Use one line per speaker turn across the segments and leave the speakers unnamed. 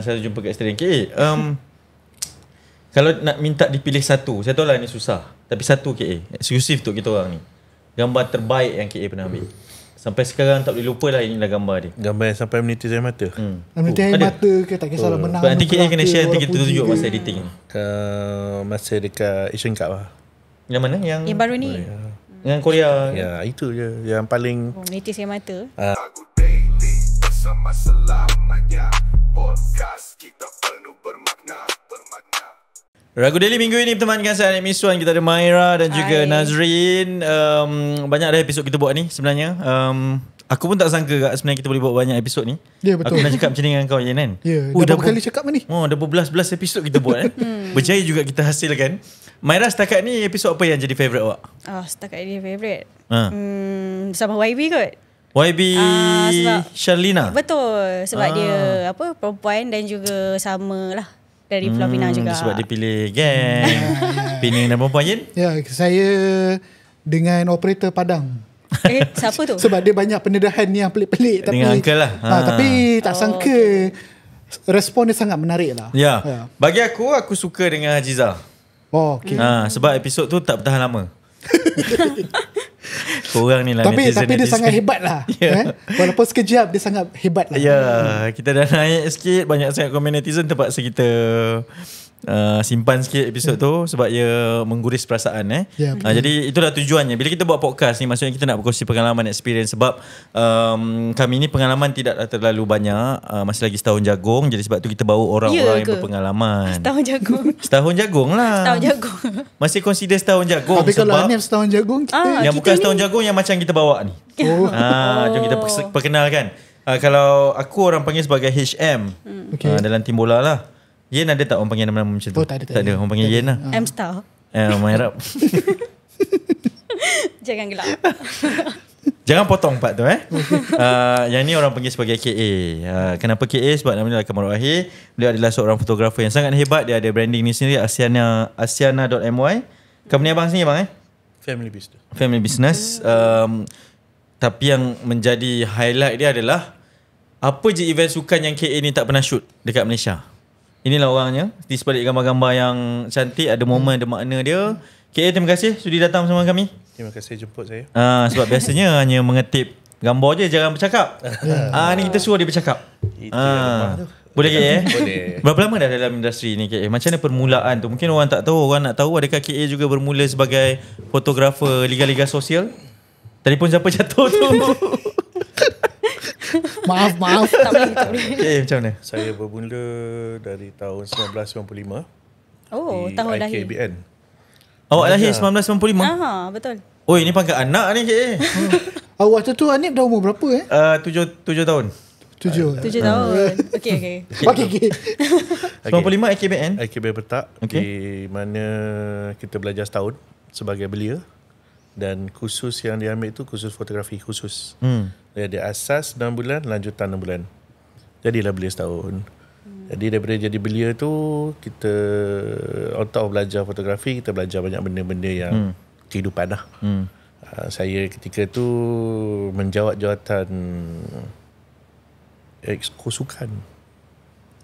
Dan saya jumpa kat Stadium KA um, Kalau nak minta dipilih satu Saya tahu lah ini susah Tapi satu KA Exclusive untuk kita orang ni Gambar terbaik yang KA pernah ambil Sampai sekarang tak boleh lupa lah inilah gambar dia Gambar yang sampai meniti saya mata hmm. Meniti saya oh, mata ada. ke tak kisahlah oh. menang Nanti KA kena share nanti kita tunjuk masa
editing uh, Masa dekat Asian Cup lah
Yang mana? Yang, yang baru ni?
Yang Korea Ya itu je Yang paling oh, saya mata uh bersama selamanya
Podcast kita penuh bermakna Bermakna Ragu Daily minggu ini temankan saya Anik Miswan Kita ada Myra dan juga Nazrin um, Banyak dah episod kita buat ni sebenarnya um, Aku pun tak sangka kak sebenarnya kita boleh buat banyak episod ni. yeah, betul. Aku nak cakap macam ni dengan kau Yanan.
Ya. Yeah, oh, uh, dah berapa
cakap ni? Oh, dah berbelas-belas episod kita buat eh. Hmm. Berjaya juga kita hasilkan. Myra setakat ni episod apa yang jadi favourite awak?
Oh setakat ini favourite. Ha. Hmm, sama YB kot.
YB uh, ah, Sharlina
Betul Sebab uh. dia apa Perempuan dan juga Sama lah Dari hmm, Pulau Pinang juga Sebab dia
pilih Gang hmm. Pinang dan perempuan Ya
yeah, saya Dengan operator Padang Eh siapa tu Sebab dia banyak pendedahan ni Yang pelik-pelik tapi, Dengan uncle
lah uh, Tapi tak oh,
sangka okay. Respon dia sangat menarik lah
Ya yeah. yeah. Bagi aku Aku suka dengan Hajizah Oh okay. Uh, sebab episod tu Tak bertahan lama Korang ni lah Tapi, tapi dia sangat
hebat lah yeah. eh? Walaupun sekejap Dia sangat hebat lah Ya yeah,
Kita dah naik sikit Banyak sangat komen netizen Terpaksa kita Uh, simpan sikit episod yeah. tu sebab ia mengguris perasaan eh. Yeah, ya, uh, jadi itulah tujuannya. Bila kita buat podcast ni maksudnya kita nak berkongsi pengalaman experience sebab um, kami ni pengalaman tidak terlalu banyak. Uh, masih lagi setahun jagung jadi sebab tu kita bawa orang-orang yeah, yang berpengalaman. Setahun jagung. setahun jagung lah. Setahun jagung. masih consider setahun jagung Tapi sebab kalau
setahun jagung kita ah, yang kita bukan ni.
setahun jagung yang macam kita bawa ni. Oh. Ha, uh, jom kita perkenalkan. Uh, kalau aku orang panggil sebagai HM okay. uh, dalam tim bola lah. Yen ada tak orang panggil nama-nama macam tu? Oh, tak ada. Tak, tak ada. ada. Orang panggil Yen lah. Ah. M-Star. Um, eh, Arab.
Jangan gelap.
Jangan potong part tu eh. uh, yang ni orang panggil sebagai KA. Uh, ah, kenapa KA? Sebab namanya adalah Kamarul Akhir. Dia adalah seorang fotografer yang sangat hebat. Dia ada branding ni sendiri. Asiana, Asiana.my. Company abang sini abang eh? Family business. Family business. Um, tapi yang menjadi highlight dia adalah apa je event sukan yang KA ni tak pernah shoot dekat Malaysia? Inilah orangnya Di sebalik gambar-gambar yang cantik Ada momen, ada makna dia KA terima kasih Sudi datang bersama kami Terima kasih jemput saya uh, Sebab biasanya hanya mengetip Gambar je jangan bercakap hmm. Ah uh, Ni kita suruh dia bercakap Itu uh, tu boleh KA? Boleh. Berapa lama dah dalam industri ni KA? Macam mana permulaan tu? Mungkin orang tak tahu, orang nak tahu adakah KA juga bermula sebagai fotografer Liga-Liga Sosial? Telefon siapa jatuh tu?
maaf maaf tak boleh tak boleh okay,
eh, macam mana saya bermula dari tahun 1995
oh di tahun IKBN. lahir
IKBN
awak lahir 1995 lah. ha betul Oh ini pangkat anak ni cik eh awak tu tu
Anip dah umur berapa eh
uh, tujuh, tujuh tahun Tujuh. Ah, tujuh tahun. Ah. Okey, okey. Okey, okey.
Okay. 95
IKBN. IKBN Petak. Okay. Di mana kita belajar setahun sebagai belia. Dan khusus yang diambil tu khusus fotografi khusus. Hmm. Dia ada asas 6 bulan, lanjutan 6 bulan. Jadilah belia setahun. Hmm. Jadi daripada jadi belia tu, kita on top belajar fotografi, kita belajar banyak benda-benda yang hmm. kehidupan lah. Hmm. Uh, saya ketika tu menjawab jawatan exko sukan.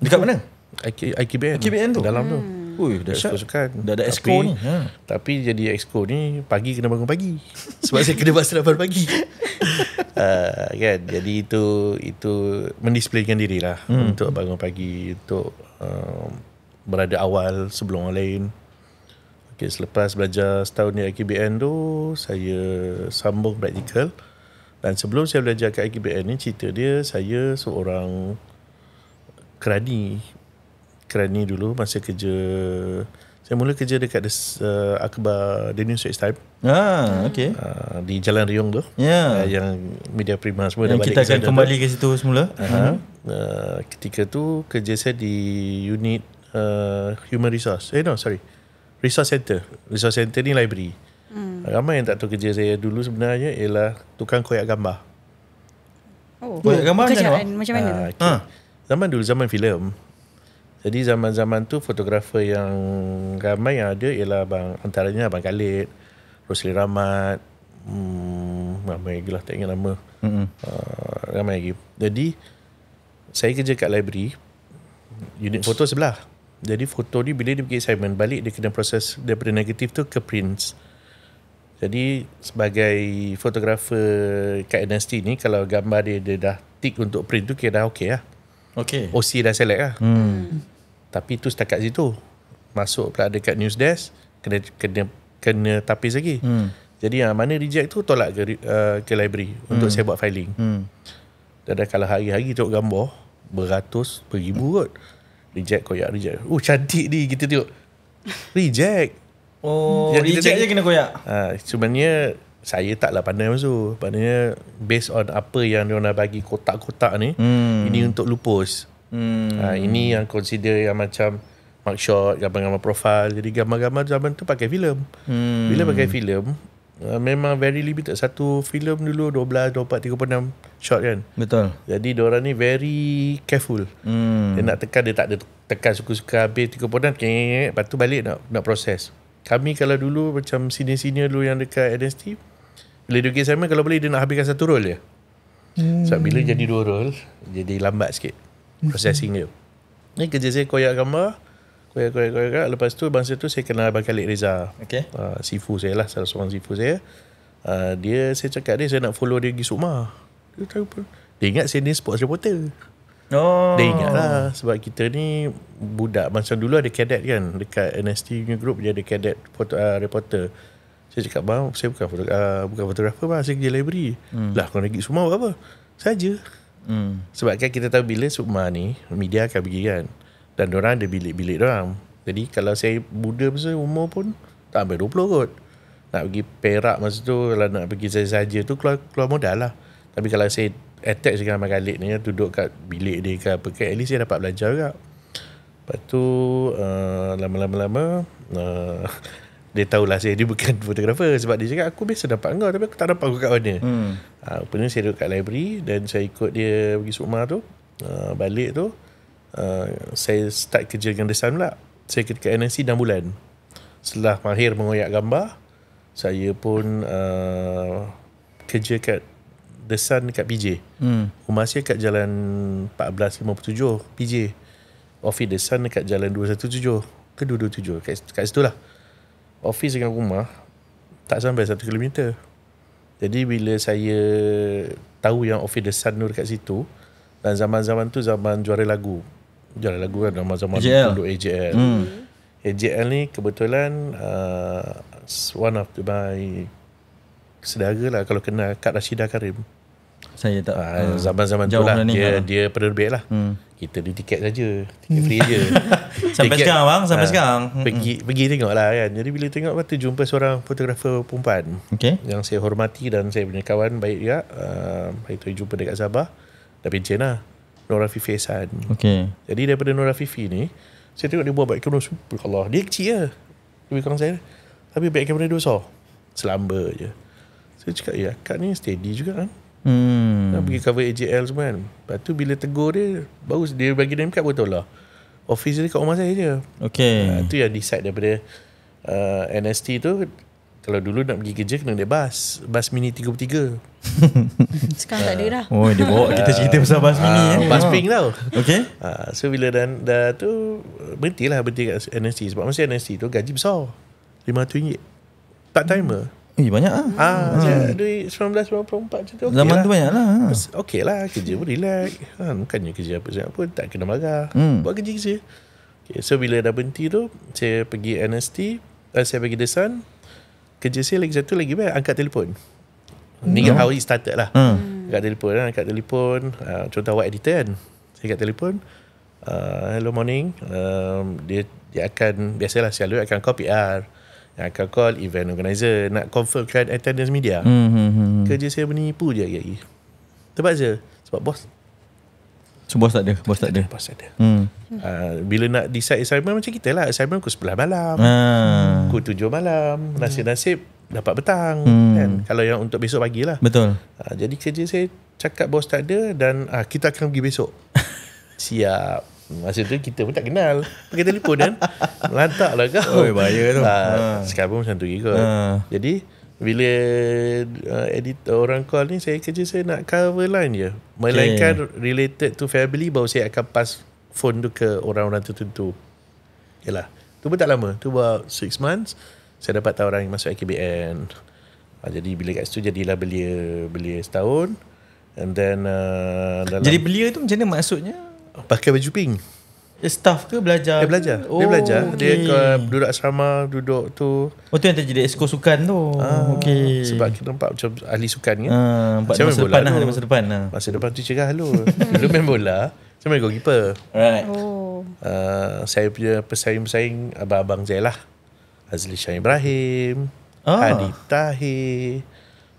Dekat mana? IK, IKBN. IKBN tu? Dalam hmm. tu. Ui, dah exko sukan. Dah ada exko ni. Ha. Tapi jadi exko ni, pagi kena bangun pagi. Sebab saya kena bahas 8 pagi. uh, kan jadi itu itu mendisiplinkan dirilah hmm. untuk bangun pagi untuk um, berada awal sebelum orang lain Okay, selepas belajar setahun di IKBN tu saya sambung praktikal dan sebelum saya belajar ke IKBN ni cerita dia saya seorang kerani kerani dulu masa kerja saya mula kerja dekat the uh, Akbar The New Straits Time. Ah, okay. Uh, ah, di Jalan Riung tu. Yeah. Ya. Uh, yang Media Prima semua yang dah balik. Kita akan kembali tu. ke situ semula. Uh-huh. Uh-huh. Uh, ketika tu kerja saya di unit uh, Human Resource. Eh no, sorry. Resource Center. Resource Center ni library. Hmm. Ramai yang tak tahu kerja saya dulu sebenarnya ialah tukang koyak gambar.
Oh, koyak gambar macam mana? Macam mana? Uh, okay.
ha. Zaman dulu zaman filem. Jadi zaman-zaman tu fotografer yang ramai yang ada ialah bang antaranya bang Khalid, Rosli Ramad, hmm, ramai lagi lah tak ingat nama. Mm-hmm. Uh, ramai lagi. Jadi saya kerja kat library, unit foto sebelah. Jadi foto ni bila dia pergi assignment balik dia kena proses daripada negatif tu ke prints. Jadi sebagai fotografer kat dynasty ni kalau gambar dia, dia dah tick untuk print tu kira dah okey lah. Okay. OC dah select lah. Hmm. Tapi tu setakat situ. Masuk pula dekat news desk, kena kena kena tapis lagi. Hmm. Jadi yang mana reject tu tolak ke uh, ke library hmm. untuk saya buat filing. Hmm. Dan kalau hari-hari tengok gambar beratus beribu kot. Reject koyak reject. Oh uh, cantik ni kita tengok. Reject. Oh, Jadi reject tengok, je kena koyak. Ah, ha, uh, sebenarnya saya taklah pandai masuk. Maknanya based on apa yang dia nak bagi kotak-kotak ni, hmm. ini untuk lupus.
Hmm. Ha, ini
yang consider yang macam mark shot, gambar-gambar profil Jadi gambar-gambar zaman tu pakai film,
Hmm. Bila pakai
film uh, ah, memang very limited. Satu film dulu 12, 24, 36 shot kan. Betul. Jadi diorang ni very careful. Hmm. Dia nak tekan, dia tak ada tekan suka-suka habis 36. Kek, lepas tu balik nak, nak proses. Kami kalau dulu macam senior-senior dulu yang dekat NST, bila dia kira kalau boleh dia nak habiskan satu roll je. Hmm. Sebab so, bila jadi dua roll, jadi lambat sikit processing dia. Ni kerja saya koyak gambar, koyak koyak koyak. koyak. Lepas tu bangsa tu saya kenal Abang Khalid Reza. Okey. Uh, sifu saya lah, salah seorang sifu saya. Uh, dia saya cakap dia saya nak follow dia pergi Sukma. Dia tahu pun. Dia ingat saya ni sports reporter. Oh. Dia ingat lah Sebab kita ni Budak Masa dulu ada cadet kan Dekat NST punya group Dia ada cadet reporter, uh, ah, reporter. Saya cakap bang Saya bukan, foto, uh, bukan fotografer bang Saya kerja library hmm. Lah nak lagi semua buat apa Saja Hmm. Sebab kan kita tahu bila Sukma ni media akan pergi kan. Dan orang ada bilik-bilik orang. Jadi kalau saya muda masa umur pun tak sampai 20 kot. Nak pergi Perak masa tu kalau nak pergi saja-saja tu keluar keluar modal lah. Tapi kalau saya attack dengan Ahmad Khalid ni duduk kat bilik dia ke apa ke at least saya dapat belajar juga. Lepas tu uh, lama-lama-lama uh, dia tahu lah saya dia bukan fotografer sebab dia cakap aku biasa dapat kau tapi aku tak dapat kau kat mana hmm. uh, ah, punya saya duduk kat library dan saya ikut dia pergi Sukma tu uh, balik tu uh, saya start kerja dengan Desan pula saya kerja kat NNC dalam bulan setelah mahir mengoyak gambar saya pun uh, kerja kat Desan kat PJ hmm. rumah saya kat jalan 1457 PJ Office Desan kat jalan 217 ke 227 kat, kat situ lah office dengan rumah tak sampai satu kilometer. Jadi bila saya tahu yang office The Sun Nur kat situ dan zaman-zaman tu zaman juara lagu. Juara lagu kan zaman-zaman dulu AJL. Hmm. AJL ni kebetulan uh, one of the, by sedara lah kalau kena Kak Rashidah Karim saya tak ah, hmm. zaman-zaman jauh tu lah, dia, lah. dia penerbit lah hmm. kita ni tiket saja tiket free je sampai tiket, sekarang bang sampai uh, sekarang pergi hmm. pergi tengok lah kan jadi bila tengok waktu jumpa seorang fotografer perempuan okay. yang saya hormati dan saya punya kawan baik juga uh, ah, itu jumpa dekat Sabah dah pencen lah Nora Fifi Hassan okay. jadi daripada Nora Fifi ni saya tengok dia buat baik kamera super Allah dia kecil je lebih kurang saya tapi baik kamera dia besar selamba je saya cakap ya kak ni steady juga kan
Hmm. Nah,
pergi cover AJL semua kan. Lepas tu bila tegur dia, baru dia bagi name card betul lah. Office dia kat rumah saya je. Okay. Ha, ah, tu yang decide daripada uh, NST tu, kalau dulu nak pergi kerja kena naik bas. Bas mini 33. Sekarang uh, tak ada ah. dah. Oh, dia bawa kita cerita pasal bas mini. Uh, eh. Bas pink tau. Okay. Ha, so bila dah, dah tu, berhenti lah berhenti kat NST. Sebab masa NST tu gaji besar. RM500. part timer. Hmm. Eh banyak ah, ha, ah, ah. ha. Dari 1994 macam tu okay Zaman lah. tu banyak lah ha. lah kerja pun relax ha, Bukannya kerja apa siapa pun Tak kena marah hmm. Buat kerja kerja okay, So bila dah berhenti tu Saya pergi NST uh, eh, Saya pergi The Kerja saya lagi satu lagi baik Angkat telefon Ni hmm. how it started lah hmm. Angkat telefon eh, Angkat telefon uh, Contoh awak editor kan Saya angkat telefon uh, Hello morning uh, Dia dia akan Biasalah selalu akan copy PR yang akan call event organizer Nak confirm confirmkan attendance media hmm hmm,
hmm, hmm, Kerja
saya menipu je lagi Sebab je Sebab bos So bos tak ada Bos tak ada Bos tak ada uh, Bila nak decide assignment Macam kita lah Assignment aku sebelah malam Aku ah. malam Nasib-nasib Dapat petang hmm. kan? Kalau yang untuk besok pagi lah Betul uh, Jadi kerja saya Cakap bos tak ada Dan uh, kita akan pergi besok Siap Masa tu kita pun tak kenal Pakai telefon kan Lantak lah kau Oh Bahaya tu ah, ha. Sekarang pun macam tu juga ha. Jadi Bila uh, Editor orang call ni Saya kerja saya nak cover line je Melainkan okay. related to family Baru saya akan pass Phone tu ke orang-orang tertentu Yalah Tu pun tak lama Tu about 6 months Saya dapat tahu orang yang masuk AKBN ha, ah, Jadi bila kat situ Jadilah belia Belia setahun And then uh, dalam Jadi
belia tu macam mana maksudnya
Pakai baju pink Dia staff ke belajar Dia belajar oh, Dia belajar okay. Dia ke, duduk asrama Duduk tu Oh tu yang terjadi Esko sukan tu ah, okay. Sebab kita nampak Macam ahli sukan kan ah, Masa depan lah Masa depan lah Masa depan tu cerah lu lalu main bola Macam mana goalkeeper Alright oh. Uh, saya punya pesaing-pesaing Abang-abang saya lah Azli Shah Ibrahim ah. Hadi Tahir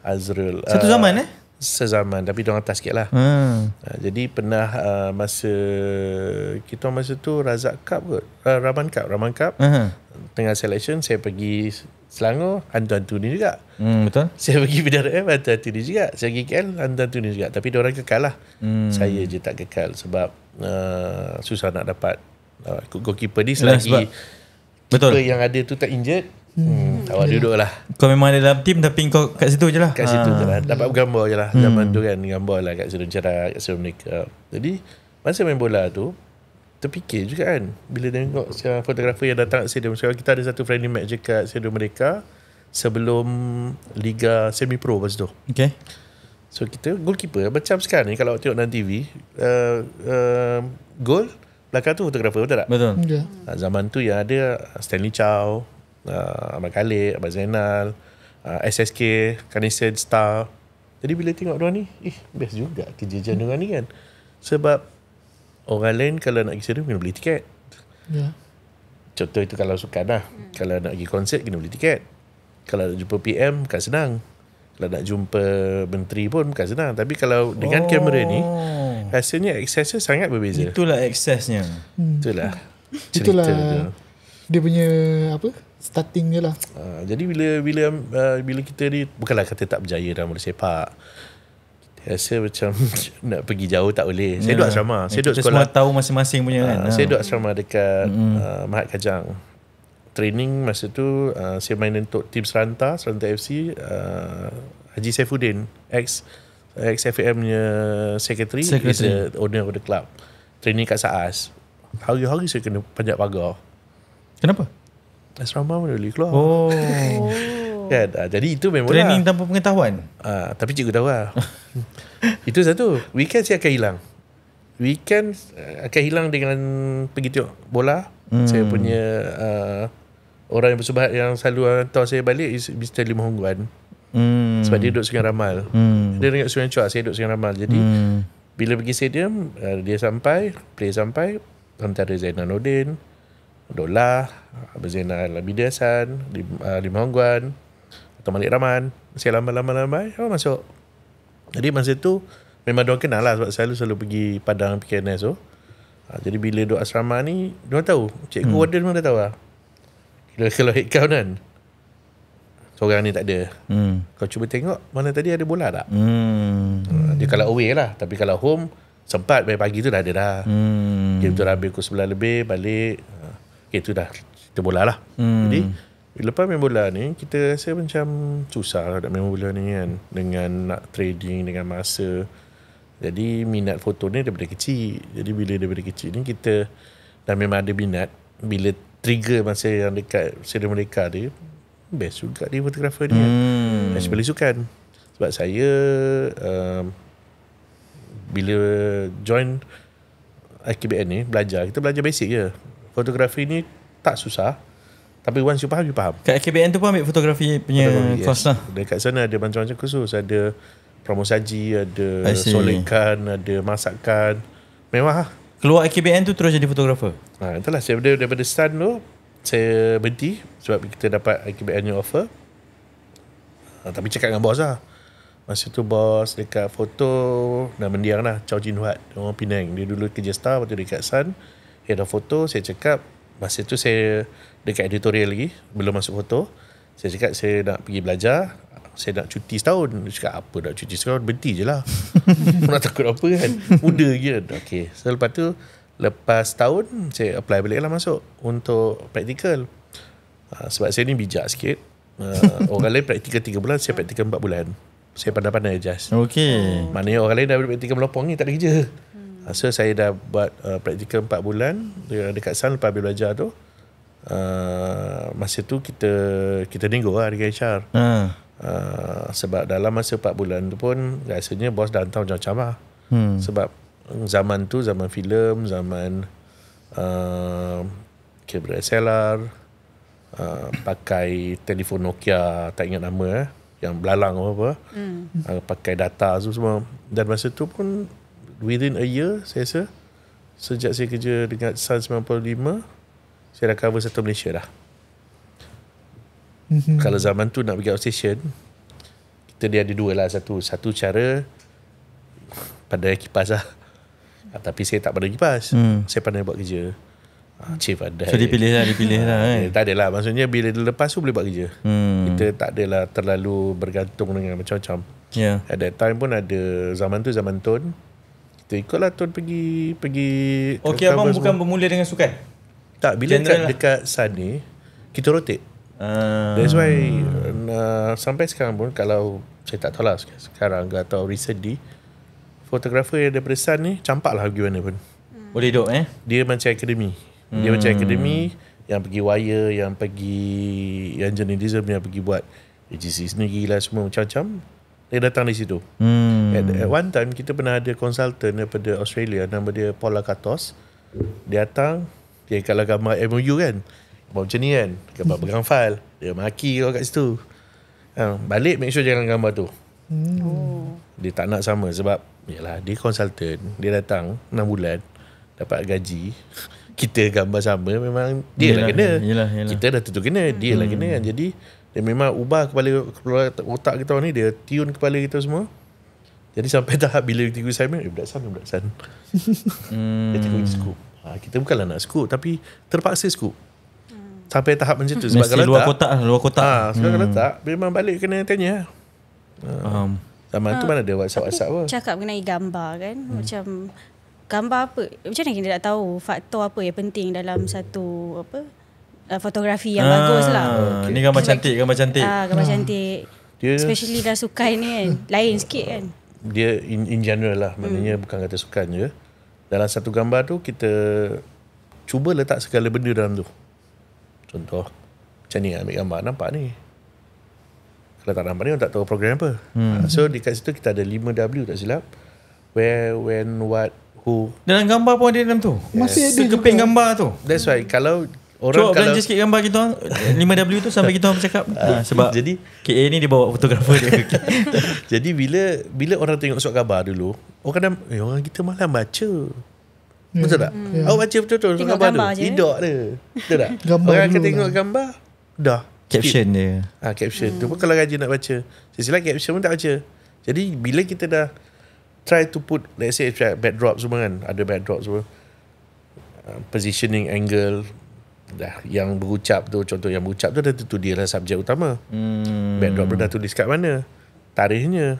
Azrul Satu uh, zaman eh sezaman tapi dia orang atas sikit lah hmm. uh, jadi pernah uh, masa kita masa tu Razak Cup kot uh, Raman Cup Raman Cup uh-huh. tengah selection saya pergi Selangor hantu-hantu juga hmm, betul saya pergi PDRM hantu-hantu ni juga saya pergi KL hantu-hantu juga tapi dia orang kekal lah hmm. saya je tak kekal sebab uh, susah nak dapat uh, goalkeeper ni selagi nah, keeper yang ada tu tak injet. Hmm. hmm. Awak duduk lah Kau memang ada dalam tim Tapi kau kat situ je lah Kat situ je ah. lah Dapat gambar je lah Zaman hmm. tu kan Gambar lah kat sudut cara Kat sudut mereka Jadi Masa main bola tu Terfikir juga kan Bila tengok Sekarang fotografer yang datang Kat stadium Sekarang kita ada satu friendly match je Kat stadium mereka Sebelum Liga semi pro Lepas tu Okay So kita goalkeeper Macam sekarang ni Kalau tengok dalam TV uh, eh, uh, eh, Goal Belakang tu fotografer Betul tak? Betul yeah. Ya. Zaman tu yang ada Stanley Chow uh, ah, Ahmad Khalid, Abang Zainal, uh, ah, SSK, Kanisen, Star. Jadi bila tengok mereka ni, eh best juga kerja macam mereka ni kan. Sebab orang lain kalau nak pergi stadium kena beli tiket. Yeah. Contoh itu kalau suka lah. Mm. Kalau nak pergi konsert kena beli tiket. Kalau nak jumpa PM bukan senang. Kalau nak jumpa menteri pun bukan senang. Tapi kalau dengan oh. kamera ni, rasanya aksesnya sangat berbeza. Itulah aksesnya. Itulah. Cerita Itulah dia.
dia punya apa? starting je lah.
Uh, jadi bila bila uh, bila kita ni bukanlah kata tak berjaya dalam bola sepak. Rasa macam nak pergi jauh tak boleh. Saya yeah. duduk ya. asrama. Yeah, saya duduk kita sekolah. tahu masing-masing punya uh, kan. Saya duduk asrama dekat mm. uh, Mahat Kajang. Training masa tu uh, saya main untuk tim Seranta, Seranta FC. Uh, Haji Saifuddin, ex ex FAM punya secretary, secretary. is the owner of the club. Training kat Saas. Hari-hari saya kena panjat pagar. Kenapa? Asrama pun boleh keluar. Oh. oh. kan? Ha, jadi itu memang lah. Training lah. tanpa pengetahuan? Ha, tapi cikgu tahu lah. itu satu. Weekend saya akan hilang. Weekend eh, akan hilang dengan pergi tengok bola.
Hmm. Saya punya
uh, orang yang bersubahat yang selalu tahu saya balik is Mr. Lim Hong Guan.
Hmm. Sebab dia
duduk Sungai Ramal. Hmm. Dia dengan Sungai Chua, saya duduk Sungai Ramal. Jadi hmm. bila pergi stadium, uh, dia sampai, play sampai, antara Zainal Odin, Dola, Abu Zainal Abidin Hassan, Lim, uh, Guan, atau Malik Rahman. Masih lama lama lambai oh, masuk. Jadi masa tu, memang diorang kenal lah sebab selalu selalu pergi padang PKNS tu. Ha, jadi bila duduk asrama ni, diorang tahu. Cikgu hmm. Warden pun tahu lah. Kalau, kalau head count kan, seorang ni tak ada. Hmm. Kau cuba tengok, mana tadi ada bola tak? Hmm. Ha, dia kalau away lah. Tapi kalau home, sempat pagi-pagi tu dah ada dah.
Hmm. Game tu
dah habis pukul 9 lebih, balik. Okay, itu dah kita bola lah. Hmm. Jadi, lepas main bola ni, kita rasa macam susah lah nak main bola ni kan. Dengan nak trading, dengan masa. Jadi, minat foto ni daripada kecil. Jadi, bila daripada kecil ni, kita dah memang ada minat. Bila trigger masa yang dekat seri mereka dia, best juga dia fotografer dia. Hmm. Kan? Especially sukan. Sebab saya, um, bila join IKBN ni, belajar. Kita belajar basic je fotografi ni tak susah tapi once you faham you faham kat KBN tu pun ambil fotografi punya fotografi, course yes. Lah. dekat sana ada macam-macam khusus ada promosaji ada solekan ada masakan mewah lah keluar KBN tu terus jadi fotografer ha, itulah saya daripada, daripada stand tu saya berhenti sebab kita dapat KBN yang offer ha, tapi cakap dengan bos lah Masa tu bos dekat foto dah mendiang lah Chow Jin Huat orang Penang dia dulu kerja star waktu dekat Sun head of photo saya cakap masa tu saya dekat editorial lagi belum masuk foto saya cakap saya nak pergi belajar saya nak cuti setahun dia cakap apa nak cuti setahun berhenti je lah nak takut apa kan muda je kan? okay. so lepas tu lepas tahun saya apply balik lah masuk untuk practical uh, ah, sebab saya ni bijak sikit uh, orang lain practical 3 bulan saya practical 4 bulan saya pandai-pandai adjust okay. maknanya orang lain dah practical melopong ni tak ada kerja Hmm. So saya dah buat uh, praktikal 4 bulan dekat sana lepas habis belajar tu. Uh, masa tu kita kita nego lah dengan HR. Hmm. Ha. Uh, sebab dalam masa 4 bulan tu pun rasanya bos dah hantar macam-macam lah. Hmm. Sebab zaman tu zaman filem, zaman uh, kamera SLR, uh, pakai telefon Nokia tak ingat nama eh yang belalang apa-apa
hmm. Uh,
pakai data tu semua dan masa tu pun within a year saya rasa sejak saya kerja dengan Sun 95 saya dah cover satu Malaysia dah mhm. kalau zaman tu nak pergi outstation kita dia ada dua lah satu satu cara pada kipas lah ha, tapi saya tak pada kipas hmm. saya pandai buat kerja ha, ah, chief ada so dia lah dia lah ah, eh. tak adalah maksudnya bila dia lepas tu boleh buat kerja
hmm. kita
tak adalah terlalu bergantung dengan macam-macam yeah. at that time pun ada zaman tu zaman tone kita ikutlah tuan pergi pergi Okey abang semua. bukan bermula dengan sukan. Tak bila General dekat, lah. dekat sana kita rotate. Uh. That's why uh, sampai sekarang pun kalau saya tak tahu lah sekarang atau recently fotografer yang daripada Sun ni campak lah pergi mana pun. Hmm. Boleh duduk eh? Dia macam akademi. Hmm. Dia macam hmm. akademi yang pergi wire, yang pergi yang journalism, yang pergi buat agency sendiri lah semua macam-macam dia datang di situ.
Hmm. At, at
one time kita pernah ada consultant daripada Australia nama dia Paula Katos. Dia datang, dia kalau gambar MOU kan. Buat macam ni kan. Kau pegang file, dia maki kau kat situ. Ha, balik make sure jangan gambar tu.
Hmm. Oh.
Dia tak nak sama sebab yalah dia consultant, dia datang 6 bulan dapat gaji. Kita gambar sama memang dia yalah, lah kena. Yalah, yalah. Kita dah tentu kena, dia lah hmm. lah kena kan. Jadi dia memang ubah kepala, kepala otak kita ni Dia tune kepala kita semua Jadi sampai tahap bila kita tengok assignment Eh budak san, eh, budak san
hmm. Dia tengok kita
ha, Kita bukanlah nak scoop Tapi terpaksa scoop hmm. Sampai tahap macam tu hmm. Sebab Mesti kalau luar tak kotak, lah, Luar kotak ha, Sebab hmm. kalau tak Memang balik kena tanya ha. Faham Zaman ha, tu mana ada whatsapp, WhatsApp apa Cakap mengenai
gambar kan hmm. Macam Gambar apa Macam mana kita nak tahu Faktor apa yang penting Dalam satu Apa uh, fotografi yang ah, bagus lah. Okay. Ni gambar
cantik, gambar ah, cantik. Ah, gambar ah.
cantik. Dia, Especially dah suka ni kan. Lain sikit kan.
Dia in, in general lah. Maknanya hmm. bukan kata sukan je. Dalam satu gambar tu, kita cuba letak segala benda dalam tu. Contoh, macam ni ambil gambar, nampak ni. Kalau tak nampak ni, orang tak tahu program apa. Hmm. So, dekat situ kita ada 5W tak silap. Where, when, what, who. Dalam gambar pun ada dalam tu? Yes. Masih ada Sekeping juga. gambar tu. That's why, kalau Orang Cuk, belanja sikit
gambar kita orang 5W tu sampai kita orang bercakap uh, sebab
jadi KA ni dia bawa fotografer dia. jadi bila bila orang tengok surat khabar dulu, orang kadang eh, orang kita malam baca. Hmm. Betul tak?
Hmm. Awak baca betul-betul surat khabar tu. Tidak dia.
Betul tak? Gambar orang akan tengok lah. gambar dah caption dia. Ah ha, caption. Hmm. Tu pun kalau rajin nak baca. Sesilah caption pun tak baca. Jadi bila kita dah try to put let's say backdrop semua kan ada backdrop semua ah, positioning angle dah yang berucap tu contoh yang berucap tu dah tentu dia lah subjek utama.
Hmm.
Backdrop dah tulis kat mana? Tarikhnya.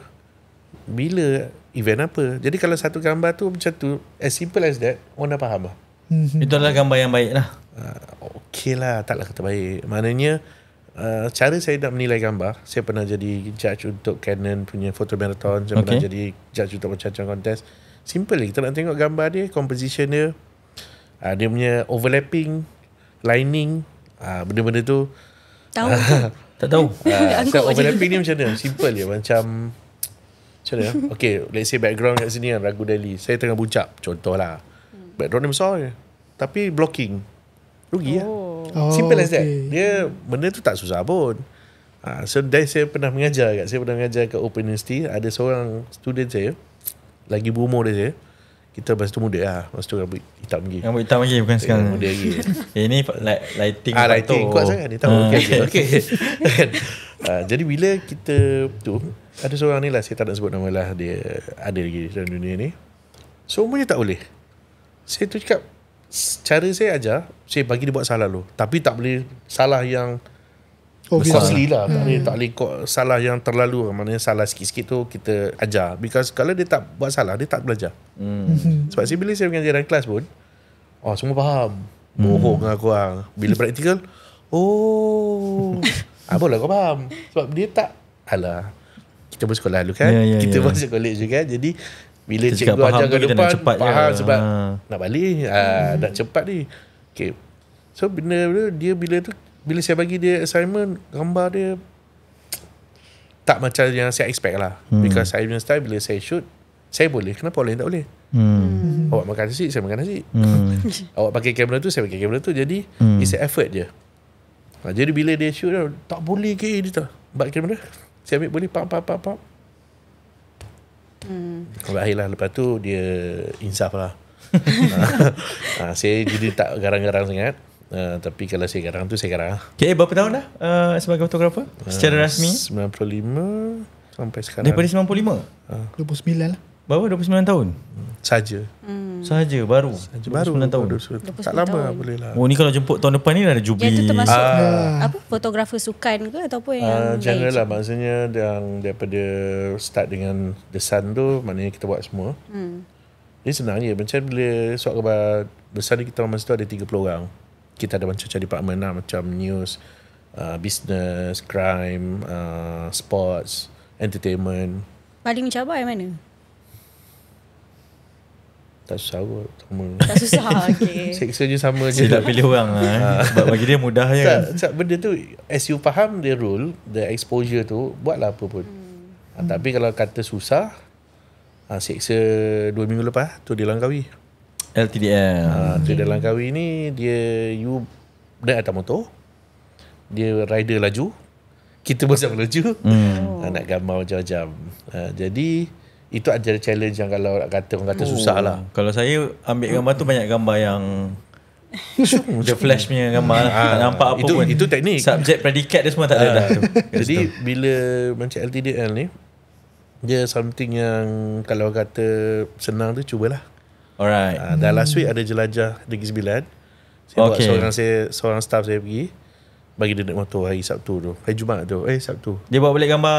Bila event apa? Jadi kalau satu gambar tu macam tu as simple as that, orang dah faham lah.
Hmm. Itu adalah gambar yang baik
lah. Uh, ah, okay lah, taklah kata baik. Maknanya uh, cara saya nak menilai gambar, saya pernah jadi judge untuk Canon punya photo marathon, saya okay. pernah jadi judge untuk macam-macam contest. Simple lah, kita nak tengok gambar dia, composition dia, uh, dia punya overlapping, lining uh, benda-benda tu tahu tak tahu step uh, overlapping ni macam mana simple je macam macam mana okay let's say background kat sini kan, ragu Delhi saya tengah bucap contoh lah hmm. background ni besar je tapi blocking rugi lah. oh. lah simple oh, as that okay. dia benda tu tak susah pun uh, so dari saya pernah mengajar kat saya pernah mengajar kat Open University ada seorang student saya lagi berumur dia saya kita masa tu muda lah Masa tu rambut hitam lagi Rambut hitam lagi bukan eh, sekarang Rambut dia lagi Yang eh, ni lighting ah, Lighting kuat sangat Dia tahu uh, Okay, okay. uh, Jadi bila kita tu Ada seorang ni lah Saya tak nak sebut nama lah Dia ada lagi dalam dunia ni Semuanya tak boleh Saya tu cakap Cara saya ajar Saya bagi dia buat salah dulu Tapi tak boleh Salah yang Oh, besar. Costly lah hmm. Tak, tak boleh kok salah yang terlalu Maknanya salah sikit-sikit tu Kita ajar Because kalau dia tak buat salah Dia tak belajar hmm. hmm. Sebab si bila saya mengajar dalam kelas pun Oh semua faham Bohong hmm. aku. korang ah. Bila praktikal Oh Apa lah kau faham Sebab dia tak Alah Kita pun sekolah dulu kan yeah, yeah, Kita yeah. sekolah college juga kan. Jadi Bila kita cikgu ajar ke depan nak Faham je. sebab ha. Nak balik ha, hmm. Nak cepat ni Okay So benda dia bila tu bila saya bagi dia assignment gambar dia tak macam yang saya expect lah hmm. because saya punya style bila saya shoot saya boleh kenapa boleh lain tak boleh
hmm. hmm. awak
makan nasi saya makan nasi hmm. awak pakai kamera tu saya pakai kamera tu jadi hmm. it's an effort je ha, jadi bila dia shoot dia, tak boleh ke dia tak buat kamera saya ambil boleh pam pam pam pam hmm. lah lepas tu dia insaf lah ha, ha, saya jadi tak garang-garang sangat Uh, tapi kalau saya garang tu saya garang lah. Okay, berapa tahun dah
uh, sebagai fotografer uh, secara rasmi?
95 sampai sekarang. Daripada
95? Uh. 29 lah. Baru 29 tahun? Saja. Hmm. Saja, baru. Saja, baru. 29 tahun. Tak lama tahun. boleh lah. Oh, ni kalau jemput tahun depan ni dah ada jubi. Yang tu termasuk uh.
apa? fotografer sukan ke ataupun uh, yang general lain? lah.
Maksudnya yang daripada start dengan The Sun tu, maknanya kita buat semua. Hmm. Jadi senang je. Macam bila suat khabar besar ni kita masa tu ada 30 orang kita ada macam-macam department lah macam news uh, business crime uh, sports entertainment
paling mencabar yang mana?
tak susah kot tak susah okay. seksa je sama je tak pilih orang lah eh. Ah. sebab bagi dia mudah je kan. benda tu as you faham the rule the exposure tu buatlah apa pun hmm. ha, tapi kalau kata susah ha, seksa dua minggu lepas tu dia langkawi LTDL. Ha, okay. Jadi Langkawi ni dia you dia atas motor. Dia rider laju. Kita pun siap laju. Hmm. Ha, nak gambar macam-macam. Ha, jadi itu adalah challenge yang kalau nak kata orang kata oh. susah lah.
Kalau saya ambil gambar tu banyak gambar yang dia flash punya gambar ha, lah. tak ah, nampak apa itu, pun itu teknik subjek predikat dia semua tak ada ha, dah
jadi bila macam LTDL ni dia something yang kalau kata senang tu cubalah Alright. Uh, dan last week ada jelajah Negeri Sembilan. Saya okay. buat seorang, saya, seorang staff saya pergi. Bagi dia naik motor hari Sabtu tu. Hari Jumaat tu. Eh, Sabtu. Dia buat balik gambar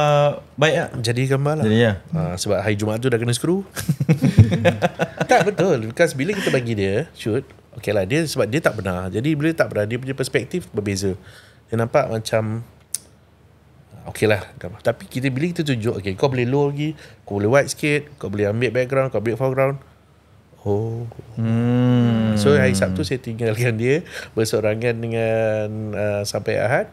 baik tak? Jadi gambar lah. Jadi ya. Ha, sebab hari Jumaat tu dah kena skru. tak betul. Because bila kita bagi dia shoot, okay lah, dia, sebab dia tak pernah. Jadi bila tak pernah, dia punya perspektif berbeza. Dia nampak macam, okay lah. Tapi kita, bila kita tunjuk, okay, kau boleh low lagi, kau boleh white sikit, kau boleh ambil background, kau ambil foreground, Oh.
Hmm.
So hari Sabtu saya tinggalkan dia bersorangan dengan uh, sampai Ahad.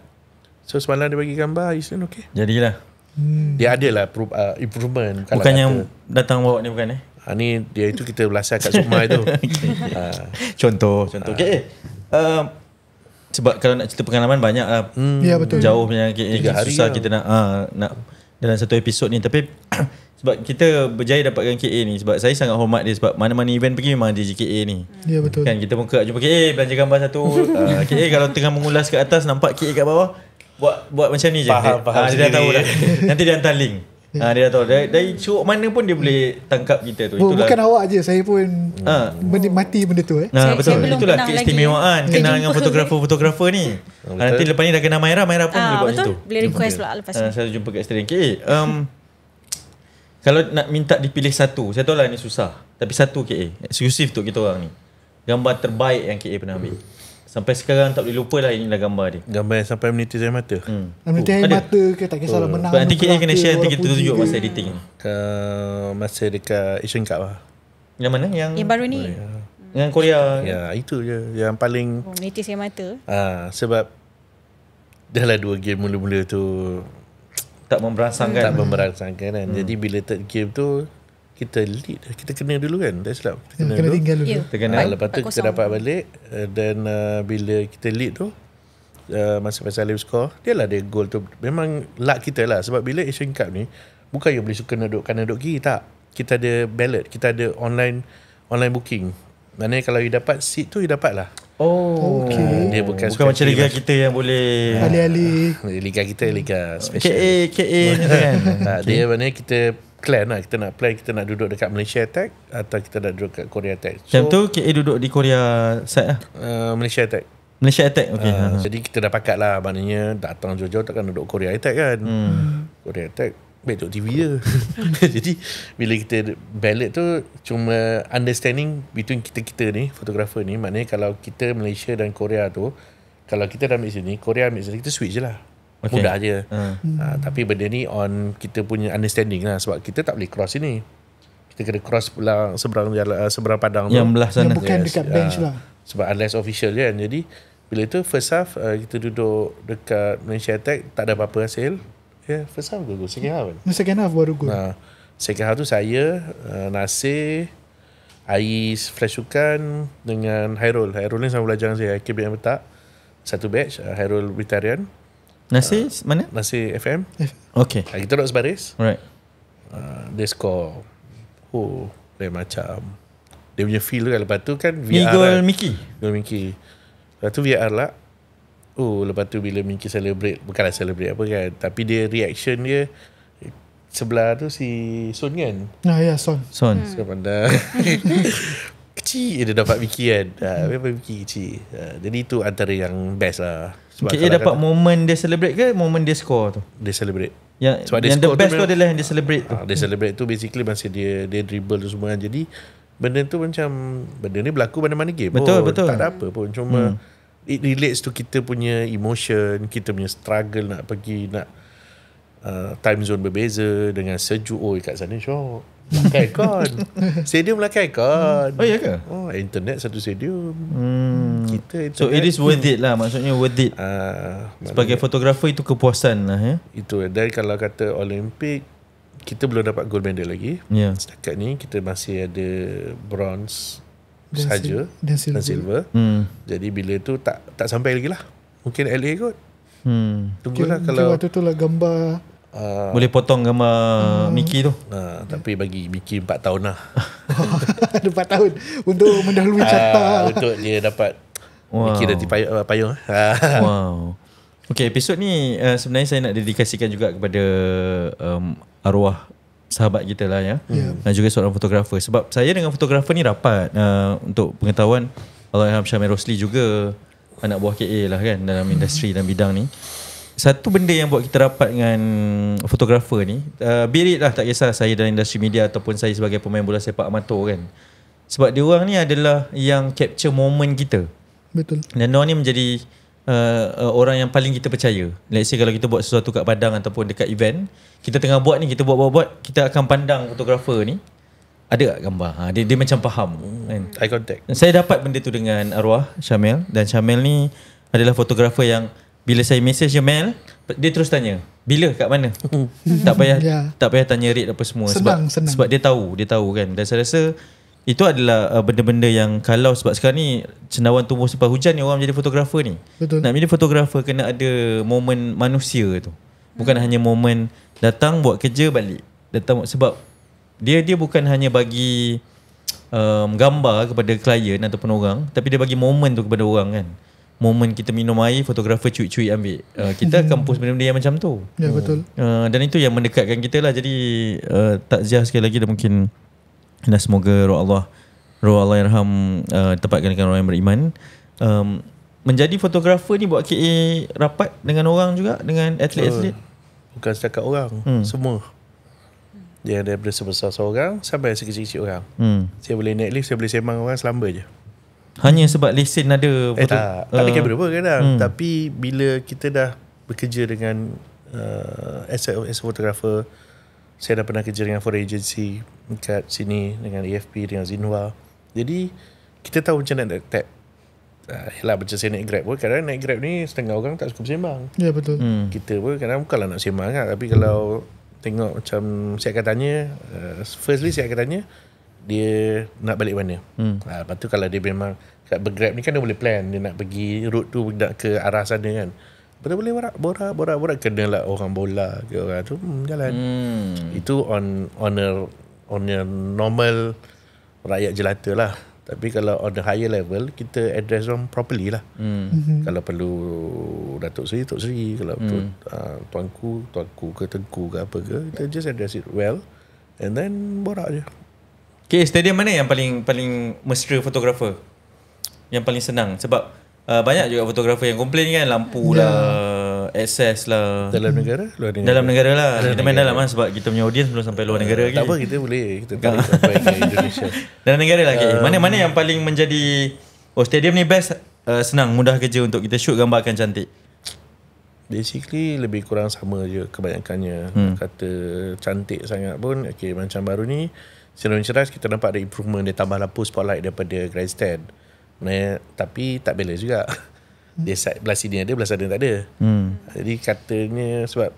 So semalam dia bagi gambar Isnin okay? Jadilah. Hmm. Dia ada lah uh, improvement. Bukan kata. yang datang bawa ni bukan eh. Ha, ni dia itu kita belasah kat Sukma itu. okay. uh. contoh. Contoh. Ah. Uh. Okay.
Uh, sebab kalau nak cerita pengalaman banyak lah. Hmm, ya, betul. Jauh punya. Ya. Susah lah. kita nak, uh, nak dalam satu episod ni. Tapi sebab kita berjaya dapatkan KA ni sebab saya sangat hormat dia sebab mana-mana event pergi memang dia JKA ni. Ya betul. Kan kita muka jumpa KA belanja gambar satu. uh, ah, KA kalau tengah mengulas ke atas nampak KA kat bawah buat buat macam ni je. Faham, ah, faham uh, dia dah tahu dah. Nanti dia hantar link. Ha, dia dah tahu dari, dari curug mana pun dia boleh tangkap kita tu itulah. bukan
awak je saya pun ha. menikmati benda tu eh. ha,
betul saya, itulah keistimewaan lagi. kenal dengan fotografer-fotografer ni ha, nanti lepas ni dah kenal Maira Maira pun ha, boleh buat macam tu
boleh request pula lepas ni
saya jumpa kat Stadium KA um, kalau nak minta dipilih satu, saya tahu lah ni susah. Tapi satu KA, eksklusif tu kita orang ni. Gambar terbaik yang KA pernah ambil. Hmm. Sampai sekarang tak boleh lupa lah inilah gambar dia. Gambar yang sampai menitis saya mata. Hmm. Menitis oh, air ada. mata ke tak kisahlah oh. menang. Nanti KA kena share nanti kita tunjuk
masa editing. Uh, masa dekat Asian Cup lah.
Yang mana? Yang, yang baru ni? Hmm.
Yang hmm. Korea. Ya, itu je. Yang paling... Oh,
menitis air mata.
uh, sebab... Dah lah dua game mula-mula tu tak memberangsangkan tak memberangsangkan kan hmm. jadi bila third game tu kita lead kita kena dulu kan that's right kita hmm, kena, kena dulu. tinggal dulu yeah. kena ha, lepas tu kita dapat balik dan uh, uh, bila kita lead tu uh, eh, masa pasal Alif score dia lah dia goal tu memang luck kita lah sebab bila Asian Cup ni bukan yang boleh suka nak duduk kanan duduk kiri tak kita ada ballot kita ada online online booking Maknanya kalau you dapat seat tu you dapat lah
Oh okay.
Ah, dia bukan, bukan macam liga kita yang boleh Ali-ali ah, Liga kita liga special KA, KA kan ah, okay. Dia maknanya kita plan lah Kita nak plan kita nak duduk dekat Malaysia Tech Atau kita nak duduk dekat Korea Tech so, Time tu KA duduk di Korea set lah uh, Malaysia Tech Malaysia Attack okay. Uh, jadi kita dah pakat lah Maknanya datang jauh-jauh Takkan duduk Korea Attack kan hmm. Korea Attack Betul TV je Jadi bila kita ballot tu Cuma understanding between kita-kita ni Fotografer ni Maknanya kalau kita Malaysia dan Korea tu Kalau kita dah ambil sini Korea ambil sini Kita switch je lah okay. Mudah je
uh. Uh, Tapi
benda ni on Kita punya understanding lah Sebab kita tak boleh cross sini Kita kena cross pula Seberang jalan uh, seberang padang Yang tu. belah sana Yang bukan yes, dekat ya. bench uh, lah Sebab unless official kan Jadi bila tu first half uh, Kita duduk dekat Malaysia Tech Tak ada apa-apa hasil Yeah, first half good, good. Second half. Kan?
No, second half baru good. Nah, ha.
second half tu saya, uh, Nasir, Ais, Flash Sukan dengan Hairul. Hairul ni sama belajar dengan saya. KBM Petak. Satu batch, uh, Hairul vegetarian. Nasi uh, mana? Nasi FM. Okey. Uh, ha, kita duduk sebaris. Right. Uh, score. Oh, dia macam. Dia punya feel tu kan. Lepas tu kan VR. Eagle lah. Mickey. Eagle Mickey. Lepas tu VR lah. Oh lepas tu bila Mickey celebrate Bukanlah celebrate apa kan Tapi dia reaction dia Sebelah tu si Son kan ah, Ya Son Son hmm. Sebab anda Kecil dia dapat Mickey kan Dia ah, dapat hmm. Mickey kecil ah, Jadi itu antara yang best lah sebab okay, Dia dapat
moment dia celebrate ke Moment dia score tu Dia
celebrate yang, yang the best tu, adalah yang dia celebrate tu ah, Dia celebrate tu basically masih dia dia dribble tu semua kan. Jadi benda tu macam Benda ni berlaku mana-mana game Betul, pun. Oh, betul Tak ada apa pun Cuma hmm it relates to kita punya emotion, kita punya struggle nak pergi nak uh, time zone berbeza dengan sejuk oh kat sana syok. Pakai aircon. stadium lah aircon. Oh iya ke? Oh internet satu stadium. Hmm. Kita itu. So it is worth it lah maksudnya worth it. Uh, Sebagai
fotografer itu kepuasan lah ya.
Itu dari kalau kata Olympic kita belum dapat gold medal lagi. Yeah. Setakat ni kita masih ada bronze saja dan silver. silver. Hmm. Jadi bila tu tak tak sampai lagi lah. Mungkin LA kot. Hmm. Tunggulah okay, kalau waktu
tu lah gambar uh, boleh
potong gambar uh, Mickey tu. Uh, tapi bagi Mickey 4 tahun lah.
oh, 4 tahun untuk mendahului carta. Uh, untuk dia dapat
wow. Mickey dan payung. Uh, payung.
Eh. wow. Okay, episod ni uh, sebenarnya saya nak dedikasikan juga kepada um, arwah sahabat kita lah ya. Yeah. Dan juga seorang fotografer. Sebab saya dengan fotografer ni rapat uh, untuk pengetahuan Allah Alhamdulillah Syamil Rosli juga anak buah KA lah kan dalam industri dan bidang ni. Satu benda yang buat kita rapat dengan fotografer ni, uh, birit lah tak kisah saya dalam industri media ataupun saya sebagai pemain bola sepak amatur kan. Sebab dia orang ni adalah yang capture moment kita. Betul. Dan dia ni menjadi uh, uh, orang yang paling kita percaya. Let's say kalau kita buat sesuatu kat padang ataupun dekat event, kita tengah buat ni, kita buat-buat-buat, kita akan pandang fotografer ni. Ada tak gambar? Ha, dia, dia macam faham. Kan? Hmm. Eye contact. Saya dapat benda tu dengan arwah Syamil. Dan Syamil ni adalah fotografer yang bila saya message dia mail, dia terus tanya, bila kat mana? Hmm. tak payah yeah. tak payah tanya rate apa semua. Senang, sebab, senang. sebab dia tahu, dia tahu kan. Dan saya rasa itu adalah uh, benda-benda yang kalau sebab sekarang ni cendawan tumbuh sebab hujan ni orang jadi fotografer ni. Betul. Nak jadi fotografer kena ada momen manusia tu. Bukan hmm. hanya momen datang buat kerja balik. Datang sebab dia dia bukan hanya bagi um, gambar kepada klien ataupun orang tapi dia bagi momen tu kepada orang kan. Momen kita minum air, fotografer cuik-cuik ambil. Uh, kita akan post benda-benda yang macam tu. Ya betul. Uh, dan itu yang mendekatkan kita lah. Jadi uh, takziah sekali lagi dan mungkin dan semoga roh Allah roh Allah irham uh, tempatkan dengan orang yang beriman um, menjadi fotografer ni buat KA rapat dengan orang juga dengan atlet-atlet uh,
bukan setakat orang hmm. semua dia daripada sebesar seorang sampai sekecil-kecil orang hmm. saya boleh naik lift saya boleh sembang orang selamba je
hanya sebab lesen ada eh, foto, eh tak uh, tak ada kamera pun
kadang hmm. tapi bila kita dah bekerja dengan uh, as a, as saya dah pernah kerja dengan foreign agency dekat sini dengan AFP dengan Zinwa jadi kita tahu macam nak tap Uh, ah, yelah macam saya naik grab pun Kadang-kadang naik grab ni Setengah orang tak suka sembang
Ya yeah, betul hmm.
Kita pun kadang-kadang Bukanlah nak sembang kan Tapi kalau hmm. Tengok macam Saya akan tanya uh, Firstly saya akan tanya Dia Nak balik mana hmm. uh, Lepas tu kalau dia memang Kat bergrab ni kan dia boleh plan Dia nak pergi Route tu nak ke arah sana kan boleh boleh borak borak borak borak kena lah orang bola ke orang tu hmm, jalan hmm. itu on on a on a normal rakyat jelata lah tapi kalau on the higher level kita address them properly lah hmm. Mhm. kalau perlu datuk seri datuk seri kalau hmm. tu, uh, tuanku tuanku ke tengku ke apa ke kita just address it well and then borak aja. Okay,
stadium mana yang paling paling mesra fotografer? Yang paling senang? Sebab uh, banyak juga fotografer yang komplain kan lampu yeah. lah akses lah dalam negara luar negara dalam negara lah dalam kita main dalam lah sebab kita punya audience belum sampai luar negara uh, lagi tak apa kita
boleh kita boleh sampai Indonesia
dalam negara lah okay. Uh. mana-mana um, yang paling menjadi oh stadium ni best uh, senang mudah kerja untuk kita shoot
gambar akan cantik basically lebih kurang sama je kebanyakannya hmm. kata cantik sangat pun okay, macam baru ni Selain Cerah kita nampak ada improvement dia tambah lampu spotlight daripada grandstand Nah, tapi tak bela juga. Hmm. Dia side belah sini ada, belah sana tak ada. Hmm. Jadi katanya sebab